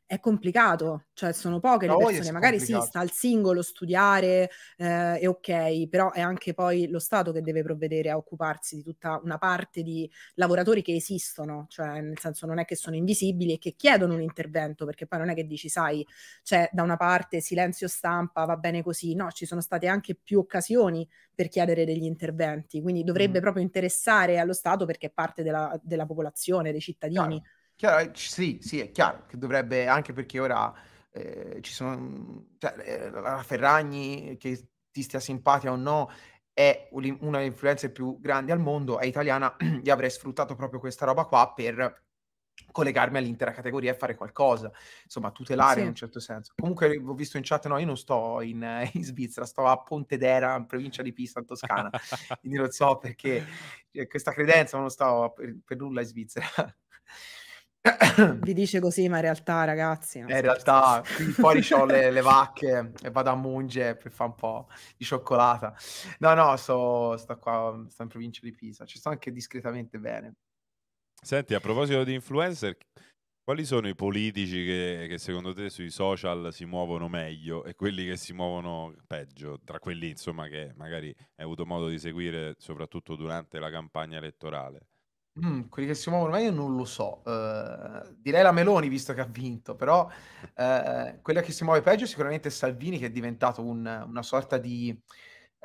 è complicato, cioè sono poche no, le persone, magari sì, sta al singolo studiare, eh, è ok, però è anche poi lo Stato che deve provvedere a occuparsi di tutta una parte di lavoratori che esistono, cioè nel senso non è che sono invisibili e che chiedono un intervento, perché poi non è che dici, sai, c'è da una parte silenzio stampa, va bene così, no, ci sono state anche più occasioni per chiedere degli interventi, quindi dovrebbe mm. proprio interessare allo Stato perché è parte della, della popolazione, dei cittadini. Claro Chiaro, eh, sì, sì, è chiaro che dovrebbe, anche perché ora eh, ci sono, cioè, eh, la Ferragni, che ti stia simpatia o no, è una delle influenze più grandi al mondo, è italiana, io avrei sfruttato proprio questa roba qua per collegarmi all'intera categoria e fare qualcosa, insomma tutelare in un certo senso. Comunque ho visto in chat, no, io non sto in, eh, in Svizzera, sto a Pontedera, in provincia di Pisa, in Toscana, quindi non so perché cioè, questa credenza non sto per, per nulla in Svizzera. Vi dice così, ma in realtà, ragazzi. Eh, in realtà, qui fuori ho le, le, vacche e vado a munge per fare un po' di cioccolata. No, no, so, sto qua, sto in provincia di Pisa. Ci sto anche discretamente bene. Senti, a proposito di influencer, quali sono i politici che, che, secondo te sui social si muovono meglio e quelli che si muovono peggio, tra quelli insomma che magari hai avuto modo di seguire soprattutto durante la campagna elettorale? Mh, mm, quelli che si muovono meglio non lo so. Uhm, direi la Meloni visto che ha vinto, però, ehm, quella che si muove peggio sicuramente è Salvini che è diventato un una sorta di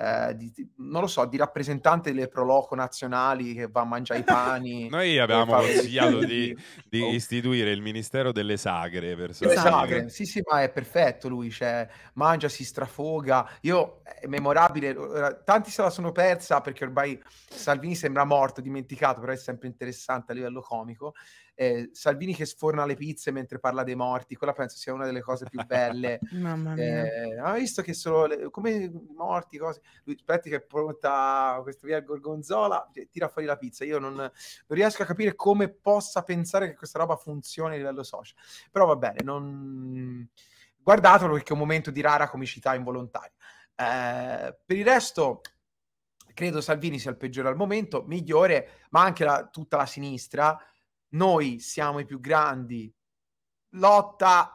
eh, di, non lo so, di rappresentante delle proloco nazionali che va a mangiare i pani. Noi abbiamo consigliato di, di oh. istituire il Ministero delle Sagre. Per delle sagre, sì, sì, ma è perfetto lui, cioè, mangia, si strafoga. Io, è memorabile, tanti se la sono persa perché ormai Salvini sembra morto, dimenticato, però è sempre interessante a livello comico eh, Salvini che sforna le pizze mentre parla dei morti, quella penso sia una delle cose più belle. Mamma mia. Eh, ha visto che sono le, come i morti, cose. Lui aspetti che è pronta questo via Gorgonzola, cioè, tira fuori la pizza. Io non, non, riesco a capire come possa pensare che questa roba funzioni a livello social. Però va bene, non... guardatelo perché è un momento di rara comicità involontaria. Eh, per il resto credo Salvini sia il peggiore al momento, migliore, ma anche la, tutta la sinistra noi siamo i più grandi, lotta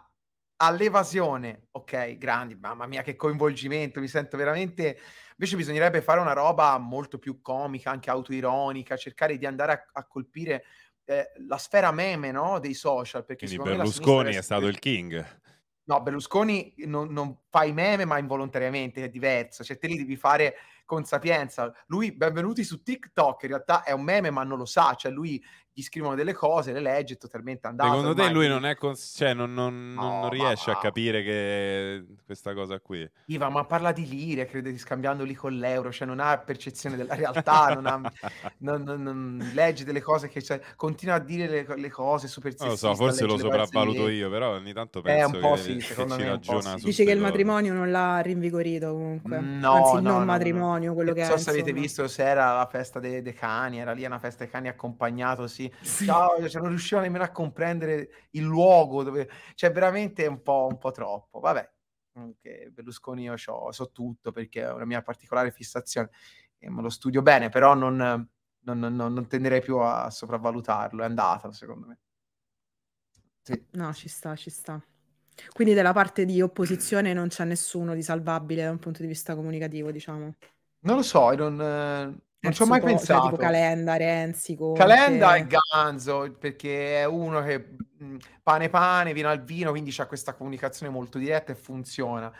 all'evasione, ok, grandi, mamma mia che coinvolgimento, mi sento veramente... Invece bisognerebbe fare una roba molto più comica, anche autoironica, cercare di andare a, a colpire eh, la sfera meme no? dei social. Perché Quindi Berlusconi è, è stato il king. No, Berlusconi non, non fa i meme, ma involontariamente, è diverso. Cioè, te li devi fare con sapienza. Lui, benvenuti su TikTok, in realtà è un meme, ma non lo sa. Cioè, lui gli scrivono delle cose, le legge, totalmente andato. Secondo te lui non, è con... cioè, non, non, no, non riesce a capire che questa cosa qui. Iva, ma parla di lire, credete, scambiandoli con l'euro, cioè non ha percezione della realtà, non, ha... non, legge delle cose che... Cioè, continua a dire le, le cose super Non lo so, forse lo sopravvaluto io, però ogni tanto eh, penso che, sì, secondo che ci ragiona sì. Dice che il matrimonio non l'ha rinvigorito comunque. No, Anzi, no, non matrimonio, quello che è. Non so se avete visto, se era la festa dei, dei cani, era lì una festa dei cani accompagnato, sì sì. Ciao, cioè, non riuscivo nemmeno a comprendere il luogo dove... Cioè, veramente un po', un po troppo. Vabbè, mm, che Berlusconi io so tutto perché è una mia particolare fissazione e me lo studio bene, però non, non, non, non tenderei più a sopravvalutarlo. È andata, secondo me. Sì. No, ci sta, ci sta. Quindi della parte di opposizione non c'è nessuno di salvabile da un punto di vista comunicativo, diciamo. Non lo so, non, non ci ho mai pensato. Cioè, tipo Calenda, Renzi, Conte. Calenda è Ganzo, perché è uno che mm, pane pane, vino al vino, quindi c'è questa comunicazione molto diretta e funziona.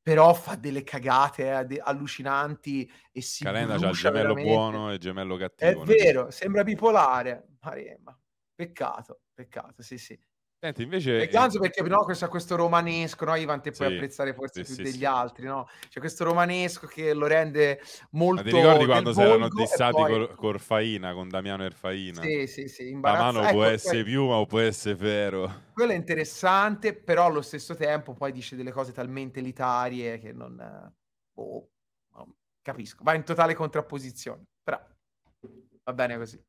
Però fa delle cagate eh, allucinanti e si Calenda c'ha il gemello veramente. buono e il gemello cattivo. È vero, sembra bipolare. Maremma. Peccato, peccato, sì sì. Senti, invece... E Ganzo perché però questo, questo romanesco, no? Ivan te puoi sì, apprezzare forse sì, più sì, degli altri, no? C'è questo romanesco che lo rende molto... Ma ti ricordi quando si erano dissati poi... col, col con Damiano Erfaina? Sì, sì, sì, imbarazzante. La mano ecco, può essere quello... piuma o può essere vero. Quello è interessante, però allo stesso tempo poi dice delle cose talmente elitarie che non... Boh, non capisco. Va in totale contrapposizione, però va bene così.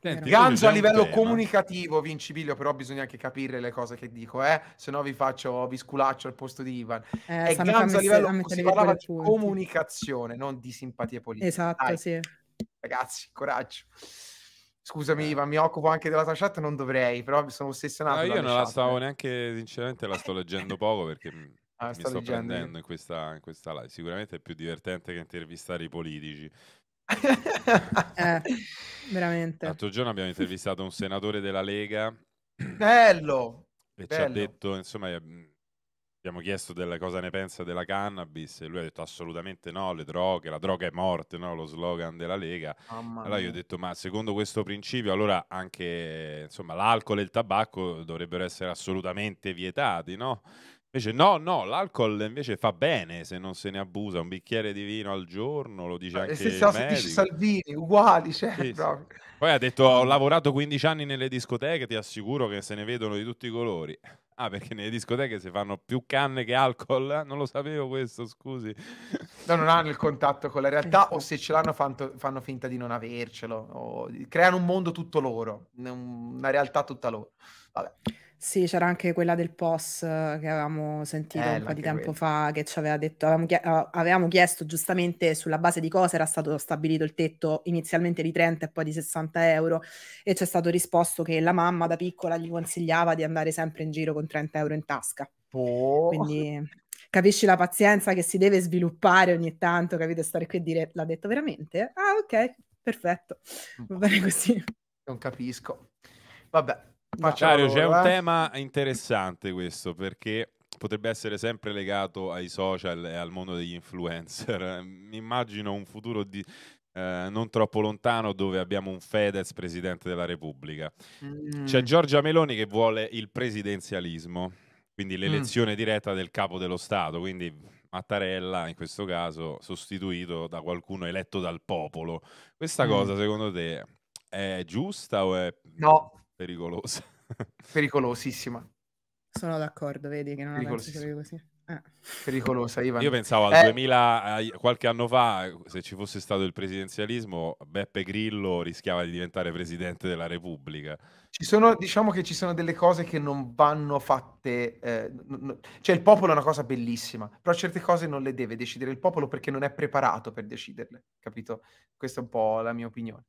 Senti, Ganzo a livello tema. comunicativo, Vincipiglio, però bisogna anche capire le cose che dico, eh? se no vi faccio, vi sculaccio al posto di Ivan. Eh, e Ganzo a livello si parlava di punti. comunicazione, non di simpatie politiche. Esatto, Dai. sì. Ragazzi, coraggio. Scusami, eh. Ivan, mi occupo anche della tua chat, non dovrei, però mi sono ossessionato. No, io non chat. la stavo neanche, sinceramente, la sto leggendo poco perché ah, mi sto, sto prendendo in questa, in questa live. Sicuramente è più divertente che intervistare i politici eh, veramente. L'altro giorno abbiamo intervistato un senatore della Lega. Bello! E bello. ci ha detto, insomma, eh, abbiamo chiesto della, cosa ne pensa della cannabis e lui ha detto assolutamente no, le droghe, la droga è morte, no? lo slogan della Lega. Oh, allora io ho detto ma secondo questo principio allora anche insomma, l'alcol e il tabacco dovrebbero essere assolutamente vietati, no? Invece no, no, l'alcol invece fa bene se non se ne abusa, un bicchiere di vino al giorno, lo dice eh, anche e se il medico. dice Salvini, uguali, cioè, sì, Poi ha detto ho lavorato 15 anni nelle discoteche, ti assicuro che se ne vedono di tutti i colori. Ah, perché nelle discoteche si fanno più canne che alcol? Non lo sapevo questo, scusi. No, non hanno il contatto con la realtà o se ce l'hanno fanno, fanno finta di non avercelo. creano un mondo tutto loro, una realtà tutta loro. Vabbè. Sì, c'era anche quella del POS eh, che avevamo sentito Bella un po' di tempo quella. fa, che ci aveva detto, avevamo, chie- avevamo, chiesto giustamente sulla base di cosa era stato stabilito il tetto inizialmente di 30 e poi di 60 euro e ci è stato risposto che la mamma da piccola gli consigliava di andare sempre in giro con 30 euro in tasca. Oh. Quindi capisci la pazienza che si deve sviluppare ogni tanto, capito? Stare qui e dire, l'ha detto veramente? Ah ok, perfetto, va boh. bene così. Non capisco. Vabbè, Dario, c'è un tema interessante questo perché potrebbe essere sempre legato ai social e al mondo degli influencer. Mi immagino un futuro di, eh, non troppo lontano dove abbiamo un Fedez presidente della Repubblica. Mm. C'è Giorgia Meloni che vuole il presidenzialismo, quindi mm. l'elezione mm. diretta del capo dello Stato, quindi Mattarella in questo caso sostituito da qualcuno eletto dal popolo. Questa mm. cosa secondo te è giusta o è... No pericolosa. Pericolosissima. Sono d'accordo, vedi che non la penso così. Eh. Pericolosa, Ivan. Io pensavo al eh. 2000, qualche anno fa, se ci fosse stato il presidenzialismo, Beppe Grillo rischiava di diventare presidente della Repubblica. Ci sono, diciamo che ci sono delle cose che non vanno fatte, eh, n- n- cioè il popolo è una cosa bellissima, però certe cose non le deve decidere il popolo perché non è preparato per deciderle, capito? Questa è un po' la mia opinione.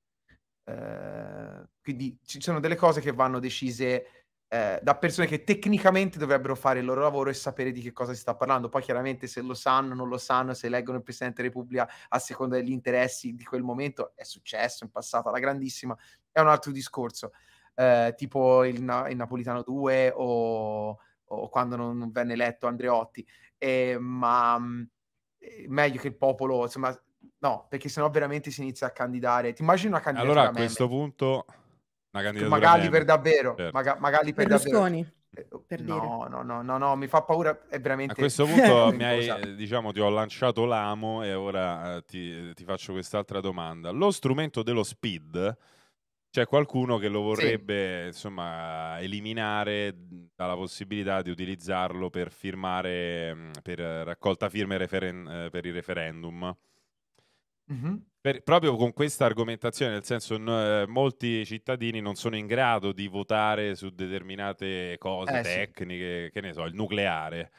Eh, quindi ci sono delle cose che vanno decise eh, da persone che tecnicamente dovrebbero fare il loro lavoro e sapere di che cosa si sta parlando. Poi chiaramente se lo sanno, non lo sanno, se leggono il Presidente della Repubblica a seconda degli interessi di quel momento, è successo in passato alla grandissima, è un altro discorso. Eh, tipo il, il, Napolitano 2 o, o quando non, non, venne eletto Andreotti, eh, ma mm, eh, meglio che il popolo, insomma, No, perché sennò veramente si inizia a candidare. Ti immagini una candidatura Allora a meme? questo punto una candidatura magari meme. per davvero, certo. maga- magari per Berlusconi. davvero. Eh, per dire. no, no, no, no, mi fa paura, è veramente... A questo punto mi hai, diciamo, ti ho lanciato l'amo e ora eh, ti, ti, faccio quest'altra domanda. Lo strumento dello speed, c'è qualcuno che lo vorrebbe, sì. insomma, eliminare dalla possibilità di utilizzarlo per firmare, mm, per eh, raccolta firme referen- per il referendum. Mm-hmm. Per, proprio con questa argomentazione, nel senso n- eh, molti cittadini non sono in grado di votare su determinate cose eh, tecniche, sì. che ne so, il nucleare.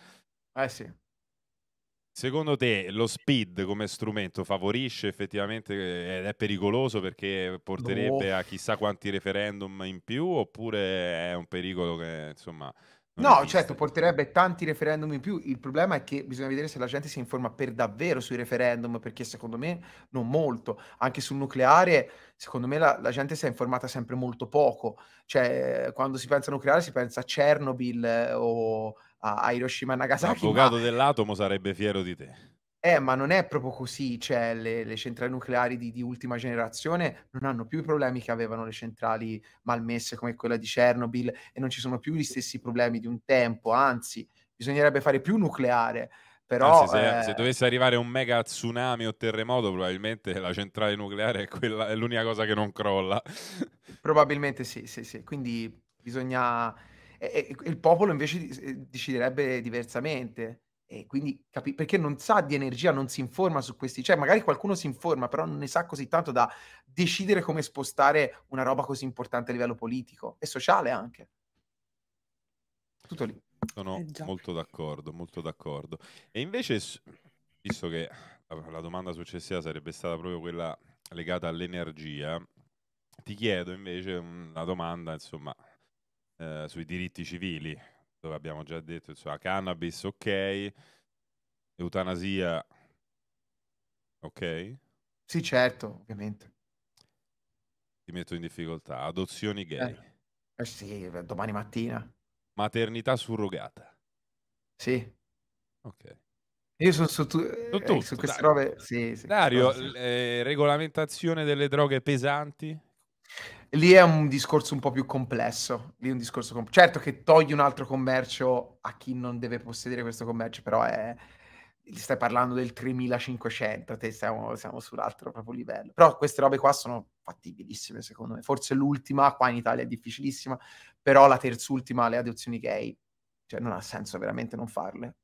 Eh sì. Secondo te lo speed come strumento favorisce effettivamente eh, ed è pericoloso perché porterebbe no. Boh. a chissà quanti referendum in più oppure è un pericolo che insomma No, certo, porterebbe tanti referendum in più. Il problema è che bisogna vedere se la gente si informa per davvero sui referendum, perché secondo me non molto. Anche sul nucleare, secondo me la, la gente si è informata sempre molto poco. Cioè, quando si pensa a nucleare si pensa a Chernobyl eh, o a, a Hiroshima e Nagasaki. L'avvocato ma... dell'atomo sarebbe fiero di te. Eh, ma non è proprio così, cioè le, le centrali nucleari di, di, ultima generazione non hanno più i problemi che avevano le centrali malmesse come quella di Chernobyl e non ci sono più gli stessi problemi di un tempo, anzi bisognerebbe fare più nucleare. Però, anzi, se, eh... se, dovesse arrivare un mega tsunami o terremoto, probabilmente la centrale nucleare è, quella, è l'unica cosa che non crolla. probabilmente sì, sì, sì. Quindi bisogna... E, e, il popolo invece eh, deciderebbe diversamente e quindi capi- perché non sa di energia, non si informa su questi, cioè magari qualcuno si informa, però non ne sa così tanto da decidere come spostare una roba così importante a livello politico e sociale anche. Tutto lì. Sono eh molto d'accordo, molto d'accordo. E invece, visto che la domanda successiva sarebbe stata proprio quella legata all'energia, ti chiedo invece una domanda, insomma, eh, sui diritti civili dove abbiamo già detto, cioè, cannabis, ok, eutanasia, ok? Sì, certo, ovviamente. Ti metto in difficoltà. Adozioni gay. Eh, eh sì, domani mattina. Maternità surrogata. Sì. Ok. Io sono su, tu- eh, tutto, ecco, su queste Dario. robe. Sì, sì, Dario, eh, regolamentazione delle droghe pesanti lì è un discorso un po' più complesso. Lì è un discorso compl- certo che togli un altro commercio a chi non deve possedere questo commercio, però è... stai parlando del 3500, te siamo, siamo sull'altro proprio livello. Però queste robe qua sono fattibilissime secondo me. Forse l'ultima qua in Italia è difficilissima, però la terz'ultima, le adozioni gay, cioè non ha senso veramente non farle.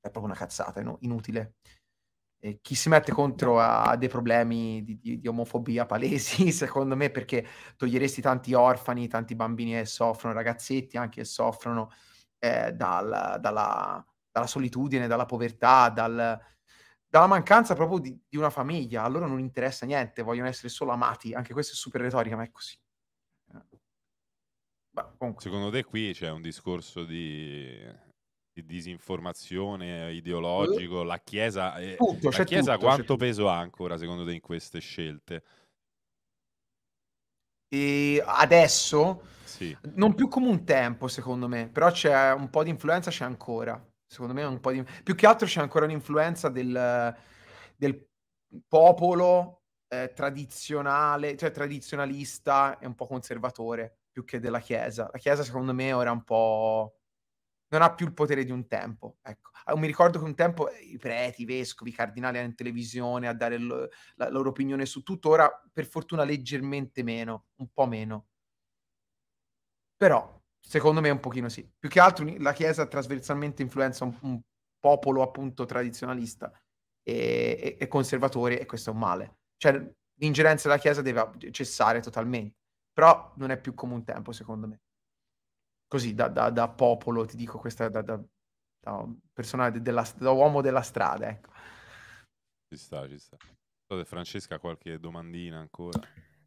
È proprio una cazzata, no? inutile eh, chi si mette contro ha dei problemi di, di, di, omofobia palesi, secondo me, perché toglieresti tanti orfani, tanti bambini che soffrono, ragazzetti anche che soffrono eh, dal, dalla, dalla, solitudine, dalla povertà, dal, dalla mancanza proprio di, di, una famiglia. A loro non interessa niente, vogliono essere solo amati. Anche questa è super retorica, ma è così. Eh. Beh, Secondo te qui c'è un discorso di di disinformazione ideologico, la Chiesa, eh, tutto, la chiesa tutto, quanto peso ha ancora secondo te in queste scelte? E adesso sì. non più come un tempo secondo me però c'è un po' di influenza c'è ancora secondo me un po' di più che altro c'è ancora un'influenza del, del popolo eh, tradizionale cioè tradizionalista e un po' conservatore più che della chiesa la chiesa secondo me ora è un po' non ha più il potere di un tempo. Ecco. Ah, mi ricordo che un tempo eh, i preti, i vescovi, i cardinali erano in televisione a dare lo, la loro opinione su tutto, ora per fortuna leggermente meno, un po' meno. Però, secondo me un pochino sì. Più che altro la Chiesa trasversalmente influenza un, un popolo appunto tradizionalista e, e, e, conservatore e questo è un male. Cioè l'ingerenza della Chiesa deve cessare totalmente, però non è più come un tempo secondo me così da, da, da popolo, ti dico questa da, da, da personale, della, da uomo della strada. Ecco. Ci sta, ci sta. Francesca, qualche domandina ancora?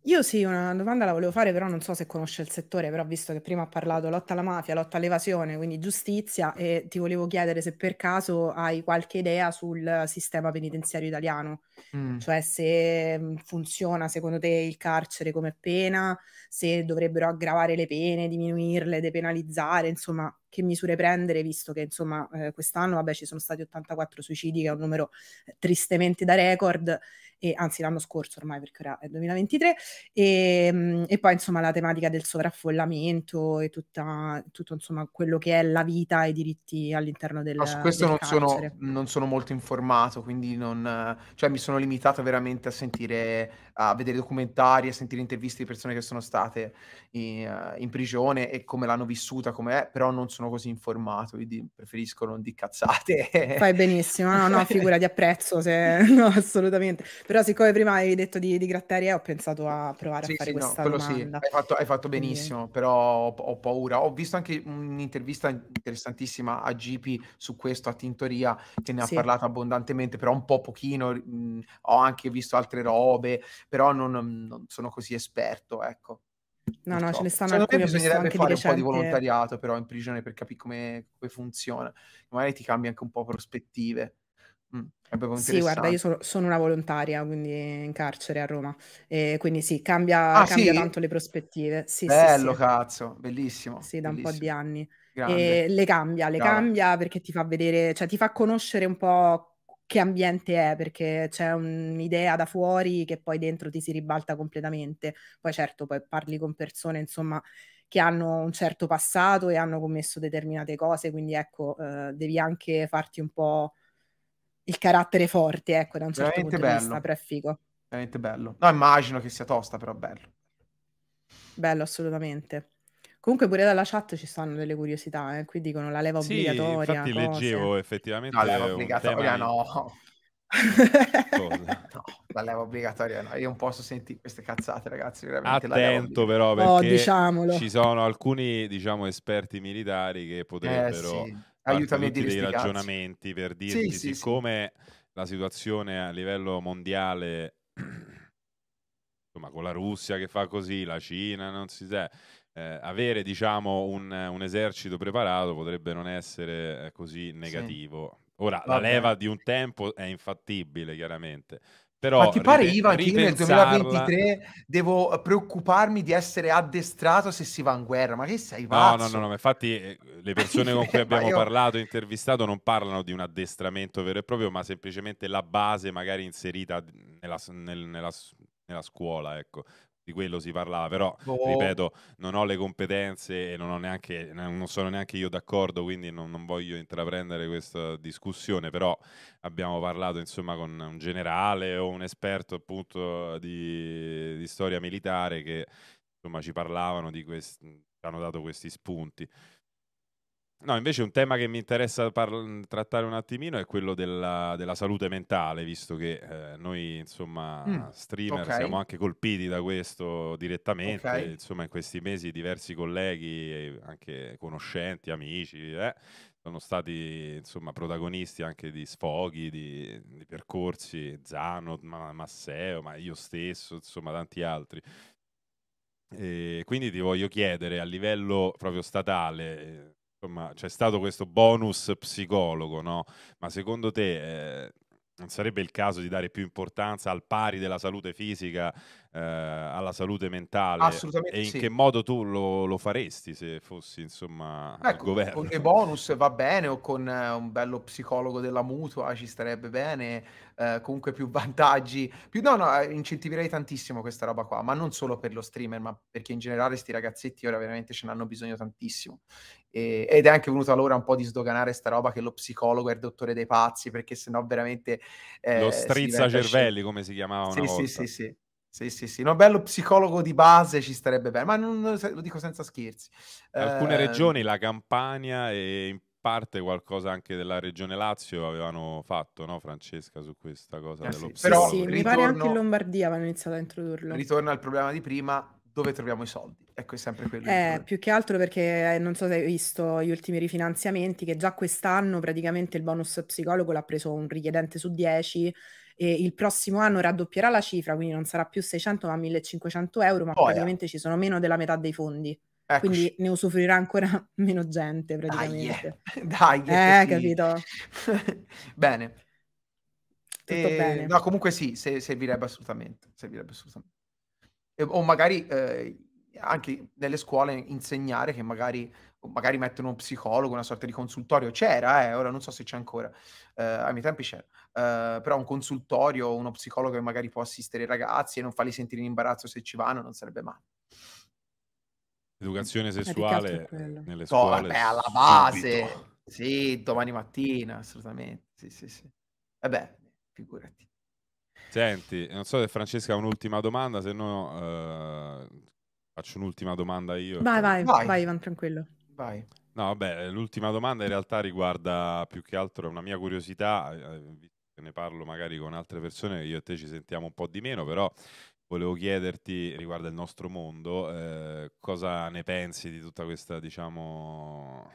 Io sì, una domanda la volevo fare, però non so se conosce il settore, però visto che prima ha parlato lotta alla mafia, lotta all'evasione, quindi giustizia, e ti volevo chiedere se per caso hai qualche idea sul sistema penitenziario italiano, mm. cioè se mm, funziona secondo te il carcere come pena, se dovrebbero aggravare le pene, diminuirle, depenalizzare, insomma che misure prendere, visto che insomma eh, quest'anno vabbè, ci sono stati 84 suicidi, che è un numero eh, tristemente da record, e, anzi l'anno scorso ormai perché ora è 2023, e, ehm, e poi insomma la tematica del sovraffollamento e tutta, tutto insomma quello che è la vita e i diritti all'interno del... No, su questo non sono, non, sono, molto informato, quindi non, cioè, mi sono limitato veramente a sentire, a vedere documentari, a sentire interviste di persone che sono state in, eh, in prigione e come l'hanno vissuta, come è, però non sono così informato, quindi preferisco non di cazzate. Fai benissimo, no, no, figura di apprezzo, se... no, assolutamente. Però siccome prima avevi detto di, di Gratteria, ho pensato a provare sì, a fare sì, questa no, domanda. Sì. Hai, fatto, hai fatto, benissimo, Quindi... però ho, ho, paura. Ho visto anche un'intervista interessantissima a GP su questo, a Tintoria, che ne ha parlato abbondantemente, però un po' pochino. Mh, ho anche visto altre robe, però non, non sono così esperto, ecco. No, no, ce ne stanno Secondo alcune. Secondo me bisognerebbe fare un po' di volontariato però in prigione per capire come, come funziona. Magari ti cambia anche un po' prospettive sì, guarda, io sono, sono, una volontaria, quindi in carcere a Roma. E quindi sì, cambia, ah, cambia sì? tanto le prospettive. Sì, Bello, sì, cazzo, bellissimo. Sì, da bellissimo. un po' di anni. E le cambia, le Brava. cambia perché ti fa vedere, cioè ti fa conoscere un po' che ambiente è, perché c'è un'idea da fuori che poi dentro ti si ribalta completamente. Poi certo, poi parli con persone, insomma, che hanno un certo passato e hanno commesso determinate cose, quindi ecco, eh, devi anche farti un po' il carattere forte, ecco, da un certo punto bello. di vista, però è figo. Veramente bello. No, immagino che sia tosta, però bello. Bello, assolutamente. Comunque pure dalla chat ci stanno delle curiosità, eh? qui dicono la leva sì, obbligatoria. Sì, leggevo effettivamente. la leva obbligatoria no. la leva obbligatoria no. Io non posso sentire queste cazzate, ragazzi. Veramente Attento, però, oh, perché oh, ci sono alcuni diciamo, esperti militari che potrebbero eh, sì aiutami a dire dei ragionamenti per dirti, sì, siccome sì, la situazione a livello mondiale, insomma, con la Russia che fa così, la Cina, non si sa, eh, avere diciamo un, un, esercito preparato potrebbe non essere eh, così negativo. Ora, Vabbè. la leva di un tempo è infattibile, chiaramente, però Ma ti pare, ripensarla... Ivan, che io nel 2023 devo preoccuparmi di essere addestrato se si va in guerra? Ma che sei pazzo? No, no, no, no. infatti eh, le persone con cui abbiamo io... Oh. parlato, intervistato, non parlano di un addestramento vero e proprio, ma semplicemente la base magari inserita nella, nel, nella, nella scuola, ecco di quello si parlava, però oh. ripeto, non ho le competenze e non, ho neanche, non sono neanche io d'accordo, quindi non, non, voglio intraprendere questa discussione, però abbiamo parlato insomma con un generale o un esperto appunto di, di storia militare che insomma ci parlavano di questi, ci hanno dato questi spunti. No, invece un tema che mi interessa par- trattare un attimino è quello della, della salute mentale, visto che eh, noi, insomma, mm, streamer okay. siamo anche colpiti da questo direttamente. Okay. Insomma, in questi mesi diversi colleghi, anche conoscenti, amici, eh, sono stati, insomma, protagonisti anche di sfoghi, di, di percorsi, Zano, ma, Masseo, ma io stesso, insomma, tanti altri. E quindi ti voglio chiedere a livello proprio statale insomma, c'è stato questo bonus psicologo, no? Ma secondo te eh, non sarebbe il caso di dare più importanza al pari della salute fisica eh, alla salute mentale e in sì. che modo tu lo, lo, faresti se fossi insomma ecco, governo con dei bonus va bene o con eh, un bello psicologo della mutua ci starebbe bene eh, comunque più vantaggi più no no eh, incentiverei tantissimo questa roba qua ma non solo per lo streamer ma perché in generale sti ragazzetti ora veramente ce n'hanno bisogno tantissimo e, ed è anche venuta l'ora un po' di sdoganare sta roba che lo psicologo è il dottore dei pazzi perché sennò veramente eh, lo strizza cervelli sci- come si chiamava sì, sì, sì sì sì, sì, sì, no, bello psicologo di base ci starebbe bene, ma non, lo dico senza scherzi. Alcune eh... regioni, la Campania e in parte qualcosa anche della regione Lazio avevano fatto, no Francesca, su questa cosa ah, sì. Però sì, ritorno, mi pare anche in Lombardia avevano iniziato a introdurlo. Ritorno al problema di prima, dove troviamo i soldi? Ecco, è sempre quello. Eh, più che altro perché eh, non so se hai visto gli ultimi rifinanziamenti, che già quest'anno praticamente il bonus psicologo l'ha preso un richiedente su 10 eh, il prossimo anno raddoppierà la cifra, quindi non sarà più 600 ma 1500 euro, ma oh, praticamente yeah. ci sono meno della metà dei fondi. Eccoci. Quindi ne usufruirà ancora meno gente praticamente. Dai, eh. dai eh, eh capito. bene. Tutto eh, bene. No, comunque sì, se, servirebbe assolutamente. Servirebbe assolutamente. E, o magari eh, anche nelle scuole insegnare che magari magari mettono uno psicologo, una sorta di consultorio, c'era, eh, ora non so se c'è ancora, eh, ai miei tempi c'era, eh, però un consultorio, uno psicologo che magari può assistere i ragazzi e non farli sentire in imbarazzo se ci vanno, non sarebbe male. Educazione eh, sessuale nelle scuole. No, vabbè, alla base, subito. sì, domani mattina, assolutamente, sì, sì, sì. Vabbè, eh figurati. Senti, non so se Francesca ha un'ultima domanda, se no uh, faccio un'ultima domanda io. Vai, vai, vai, vai Ivan, tranquillo. Vai. No, vabbè, l'ultima domanda in realtà riguarda più che altro una mia curiosità, eh, ne parlo magari con altre persone, io e te ci sentiamo un po' di meno, però volevo chiederti riguardo il nostro mondo, eh, cosa ne pensi di tutta questa, diciamo,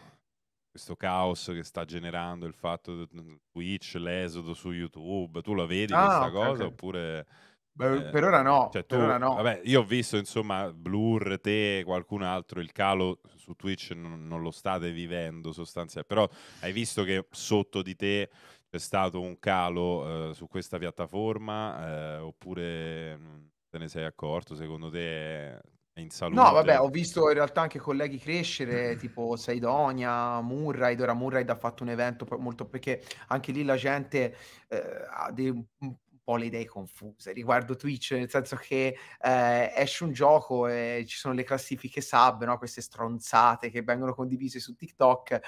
questo caos che sta generando il fatto di mm, Twitch, l'esodo su YouTube, tu la vedi ah, questa okay, cosa okay. oppure... Beh, eh, per ora no, cioè tu, ora no. Vabbè, io ho visto insomma Blur, te, qualcun altro, il calo su Twitch non, non lo state vivendo sostanzialmente, però hai visto che sotto di te c'è stato un calo eh, su questa piattaforma eh, oppure mm, te ne sei accorto? Secondo te è in salute? No, vabbè, ho visto in realtà anche colleghi crescere, tipo Saidonia, Murraid, ora Murraid ha fatto un evento molto perché anche lì la gente eh, ha dei po' le idee confuse riguardo Twitch, nel senso che eh, esce un gioco e ci sono le classifiche sub, no? queste stronzate che vengono condivise su TikTok.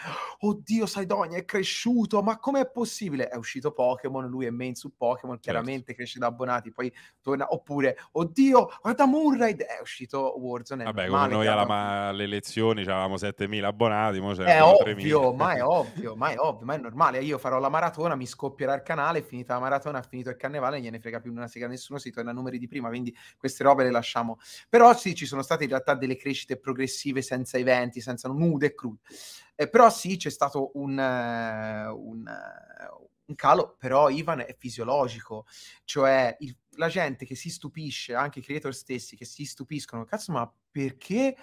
Oddio, Saidonia è cresciuto, ma com'è possibile? È uscito Pokémon, lui è main su Pokémon, certo. chiaramente certo. cresce da abbonati, poi torna. Oppure, oddio, guarda Murraid, è uscito Warzone. Vabbè, come noi alla ma- le elezioni avevamo 7.000 abbonati, mo è ovvio, 3.000. ma è ovvio, ma è ovvio, ma è normale. Io farò la maratona, mi scoppierà il canale, finita la maratona, finito il carnevale carnevale gliene frega più una sega a nessuno, si torna a numeri di prima, quindi queste robe le lasciamo. Però sì, ci sono state in realtà delle crescite progressive senza eventi, senza nude e crude. Eh, però sì, c'è stato un, uh, un, uh, un calo, però Ivan è fisiologico, cioè il la gente che si stupisce, anche i creator stessi che si stupiscono, cazzo, ma perché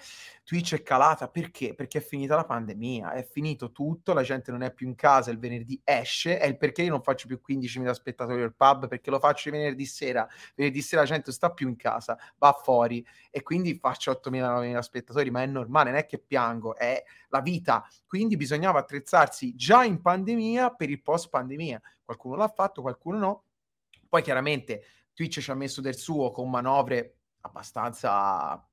Twitch è calata? Perché? Perché è finita la pandemia, è finito tutto, la gente non è più in casa, il venerdì esce, è il perché io non faccio più 15.000 spettatori al pub, perché lo faccio il venerdì sera, venerdì sera la gente sta più in casa, va fuori e quindi faccio 8.000-9.000 spettatori, ma è normale, non è che piango, è la vita, quindi bisognava attrezzarsi già in pandemia per il post pandemia, qualcuno l'ha fatto, qualcuno no, poi chiaramente Twitch ci ha messo del suo con manovre abbastanza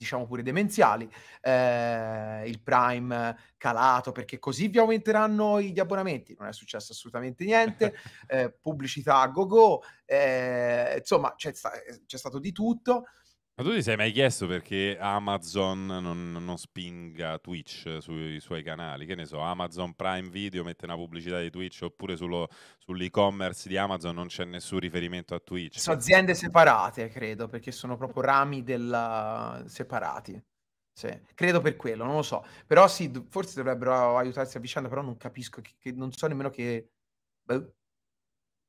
diciamo pure demenziali, eh, il Prime calato perché così vi aumenteranno gli abbonamenti, non è successo assolutamente niente, eh, pubblicità a go go, eh, insomma c'è, sta- c'è, stato di tutto, ma tu ti sei mai chiesto perché Amazon non, non spinga Twitch sui suoi canali? Che ne so, Amazon Prime Video mette una pubblicità di Twitch oppure sullo, sull'e-commerce di Amazon non c'è nessun riferimento a Twitch? Sono aziende separate, credo, perché sono proprio rami della... separati. Sì, credo per quello, non lo so. Però sì, forse dovrebbero aiutarsi a vicenda, però non capisco, che, che non so nemmeno che... Beh,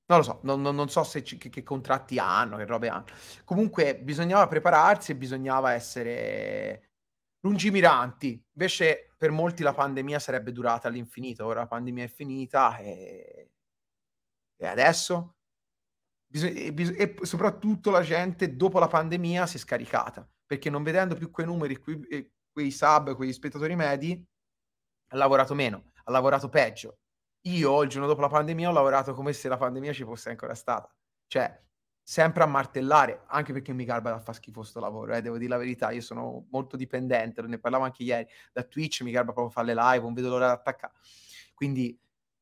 non lo so, non, non so ci, che, che, contratti hanno, che robe hanno. Comunque bisognava prepararsi e bisognava essere lungimiranti. Invece per molti la pandemia sarebbe durata all'infinito. Ora la pandemia è finita e, e adesso? Bisog- e, bis- e soprattutto la gente dopo la pandemia si è scaricata, perché non vedendo più quei numeri, quei, quei sub, quegli spettatori medi, ha lavorato meno, ha lavorato peggio io il giorno dopo la pandemia ho lavorato come se la pandemia ci fosse ancora stata. Cioè, sempre a martellare, anche perché mi garba da fa schifo sto lavoro, eh, devo dire la verità, io sono molto dipendente, ne parlavo anche ieri, da Twitch mi garba proprio fare le live, non vedo l'ora di attaccare. Quindi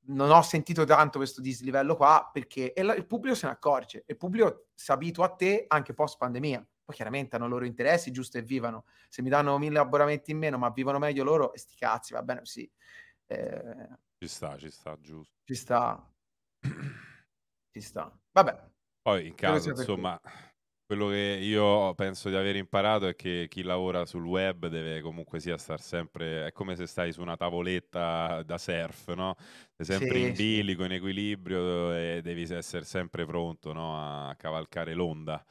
non ho sentito tanto questo dislivello qua perché la, il pubblico se ne accorge, il pubblico si abitua a te anche post pandemia. Poi chiaramente hanno i loro interessi, giusto e vivano. Se mi danno mille abbonamenti in meno, ma vivono meglio loro, e sti cazzi, va bene, sì. Eh, ci sta, ci sta, giusto. Ci sta. ci sta. Vabbè. Poi in caso, insomma, quello che io penso di aver imparato è che chi lavora sul web deve comunque sia star sempre, è come se stai su una tavoletta da surf, no? Sei sempre sì, in bilico, in equilibrio e devi essere sempre pronto no? a cavalcare l'onda.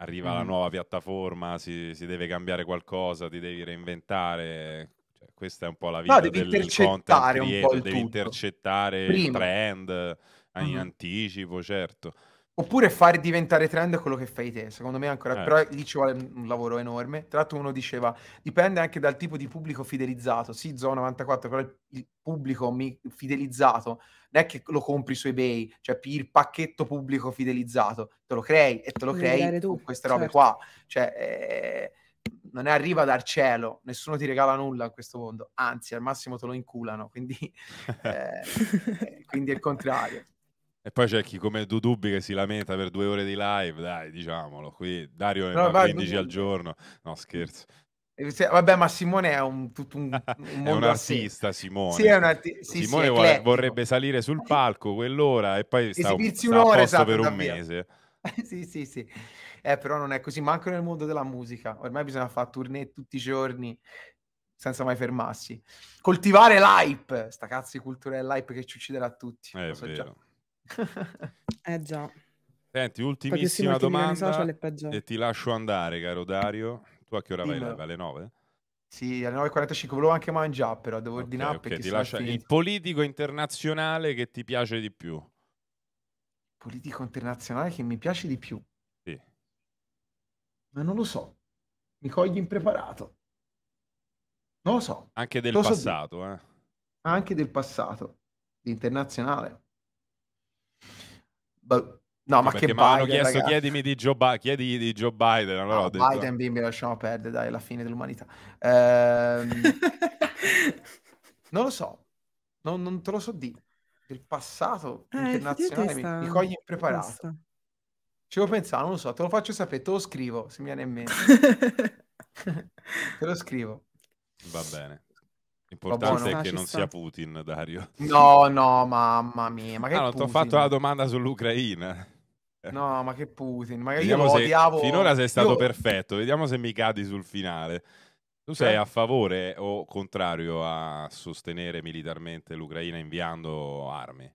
Arriva mm. la nuova piattaforma, si, si deve cambiare qualcosa, ti devi reinventare. Cioè, questa è un po' la vita no, devi del intercettare creator, un po' il devi tutto. intercettare Prima. il trend in mm. anticipo, certo. Oppure far diventare trend quello che fai te, secondo me ancora, eh. però lì ci vuole un lavoro enorme. Tra l'altro uno diceva, dipende anche dal tipo di pubblico fidelizzato, sì, Zona 94, però il pubblico fidelizzato non è che lo compri su eBay, cioè il pacchetto pubblico fidelizzato, te lo crei e te lo crei con queste robe certo. qua. Cioè, eh non è arriva dal cielo, nessuno ti regala nulla in questo mondo, anzi al massimo te lo inculano, quindi, eh, quindi è il contrario. E poi c'è chi come Dudubbi che si lamenta per due ore di live, dai, diciamolo, qui Dario è no, fa 15 al giorno, no scherzo. Vabbè, ma Simone è un, tutto un, un, è un artista. Simone, sì, è un arti- sì, Simone sì, vorrebbe, vorrebbe salire sul palco quell'ora e poi sta, sta un'ora, sta esatto, per un davvero. mese. sì, sì, sì. Eh, però non è così, manco nel mondo della musica. Ormai bisogna fare tournée tutti i giorni senza mai fermarsi. Coltivare l'hype, sta cazzo di cultura dell'hype che ci ucciderà tutti. Eh, è so vero. Già. eh già. Senti, ultimissima domanda e ti lascio andare, caro Dario. Tu a che ora Dillo. vai? Alle 9? Sì, alle 9.45 volevo anche mangiare, però devo okay, ordinare okay, perché ti lascia il politico internazionale che ti piace di più. Politico internazionale che mi piace di più. Ma non lo so. Mi cogli impreparato. Non lo so. Anche del lo passato, so eh. Anche del passato. Di internazionale. But... No, ma che mi hanno chiesto, ragazzi. chiedimi di Joe, Biden. chiedi di Joe Biden. Allora no, detto... Biden, bimbi, lasciamo perdere, dai, la fine dell'umanità. Ehm... non lo so, non, non, te lo so di. Del passato eh, internazionale mi, mi coglie impreparato. Ci devo pensare, non lo so, te lo faccio sapere, te lo scrivo, se mi viene in mente. te lo scrivo. Va bene. L'importante è che non sia Putin, Dario. No, no, mamma mia. Ma che ah, ti ho fatto la domanda sull'Ucraina. No, ma che Putin. Ma io se... odiavo... Finora sei stato io... perfetto. Vediamo se mi cadi sul finale. Tu sei eh? a favore o contrario a sostenere militarmente l'Ucraina inviando armi?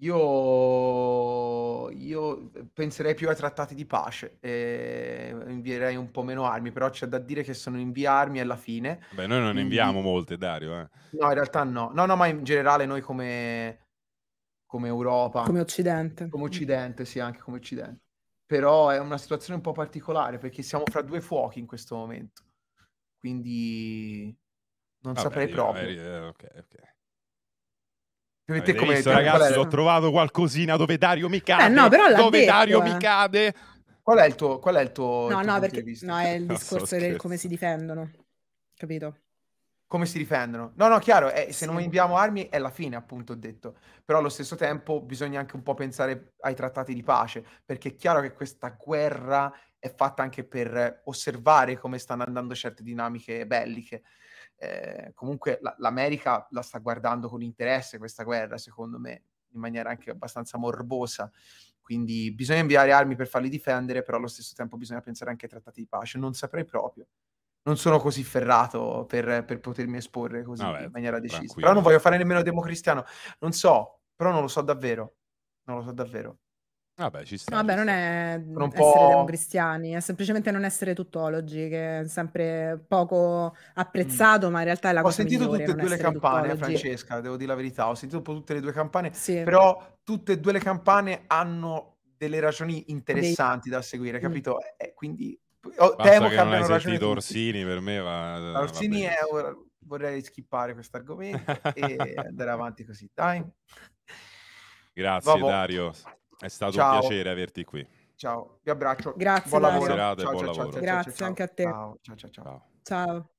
Io, io, penserei più ai trattati di pace, e invierei un po' meno armi, però c'è da dire che sono invia armi alla fine. Beh, noi non ne inviamo molte, Dario. Eh. No, in realtà no. No, no, ma in generale noi come, come Europa. Come Occidente. Come Occidente, sì, anche come Occidente. Però è una situazione un po' particolare perché siamo fra due fuochi in questo momento. Quindi non Vabbè, saprei io, eh, ok, ok. Avete come, visto, ragazzi, ho trovato qualcosina dove Dario mi cade. Eh, no, però dove detto, Dario eh. mi cade. Qual è il tuo, qual è il tuo No, il tuo no, perché no, è il discorso del come si difendono. Capito? Come si difendono? No, no, chiaro, è, eh, se sì. non inviamo armi è la fine, appunto, ho detto. Però allo stesso tempo bisogna anche un po' pensare ai trattati di pace, perché è chiaro che questa guerra è fatta anche per osservare come stanno andando certe dinamiche belliche. Eh, comunque la, l'America la sta guardando con interesse questa guerra, secondo me, in maniera anche abbastanza morbosa. Quindi bisogna inviare armi per farli difendere, però allo stesso tempo bisogna pensare anche ai trattati di pace. Non saprei proprio. Non sono così ferrato per, per potermi esporre così Vabbè, in maniera decisa. Tranquillo. Però non voglio fare nemmeno democristiano. Non so, però non lo so davvero. Non lo so davvero. Vabbè, ci sta. Vabbè, ci non è un essere po'... democristiani, è semplicemente non essere tuttologi, che è sempre poco apprezzato, mm. ma in realtà è la ho cosa migliore. Ho sentito tutte e due le campane, tuttologi. Francesca, devo dire la verità, ho sentito un po' tutte le due campane, sì. però tutte e due le campane hanno delle ragioni interessanti Dei... da seguire, mm. capito? Mm. Eh, quindi oh, temo che, che abbiano ragione Orsini per me va... Orsini va eh, è... vorrei skippare questo argomento e andare avanti così, dai. Grazie Vabbè. Dario. È stato ciao. un piacere averti qui. Ciao, vi abbraccio. Grazie, buon lavoro. Serata, ciao, buon ciao, lavoro. Grazie anche a te. ciao, ciao. ciao. ciao.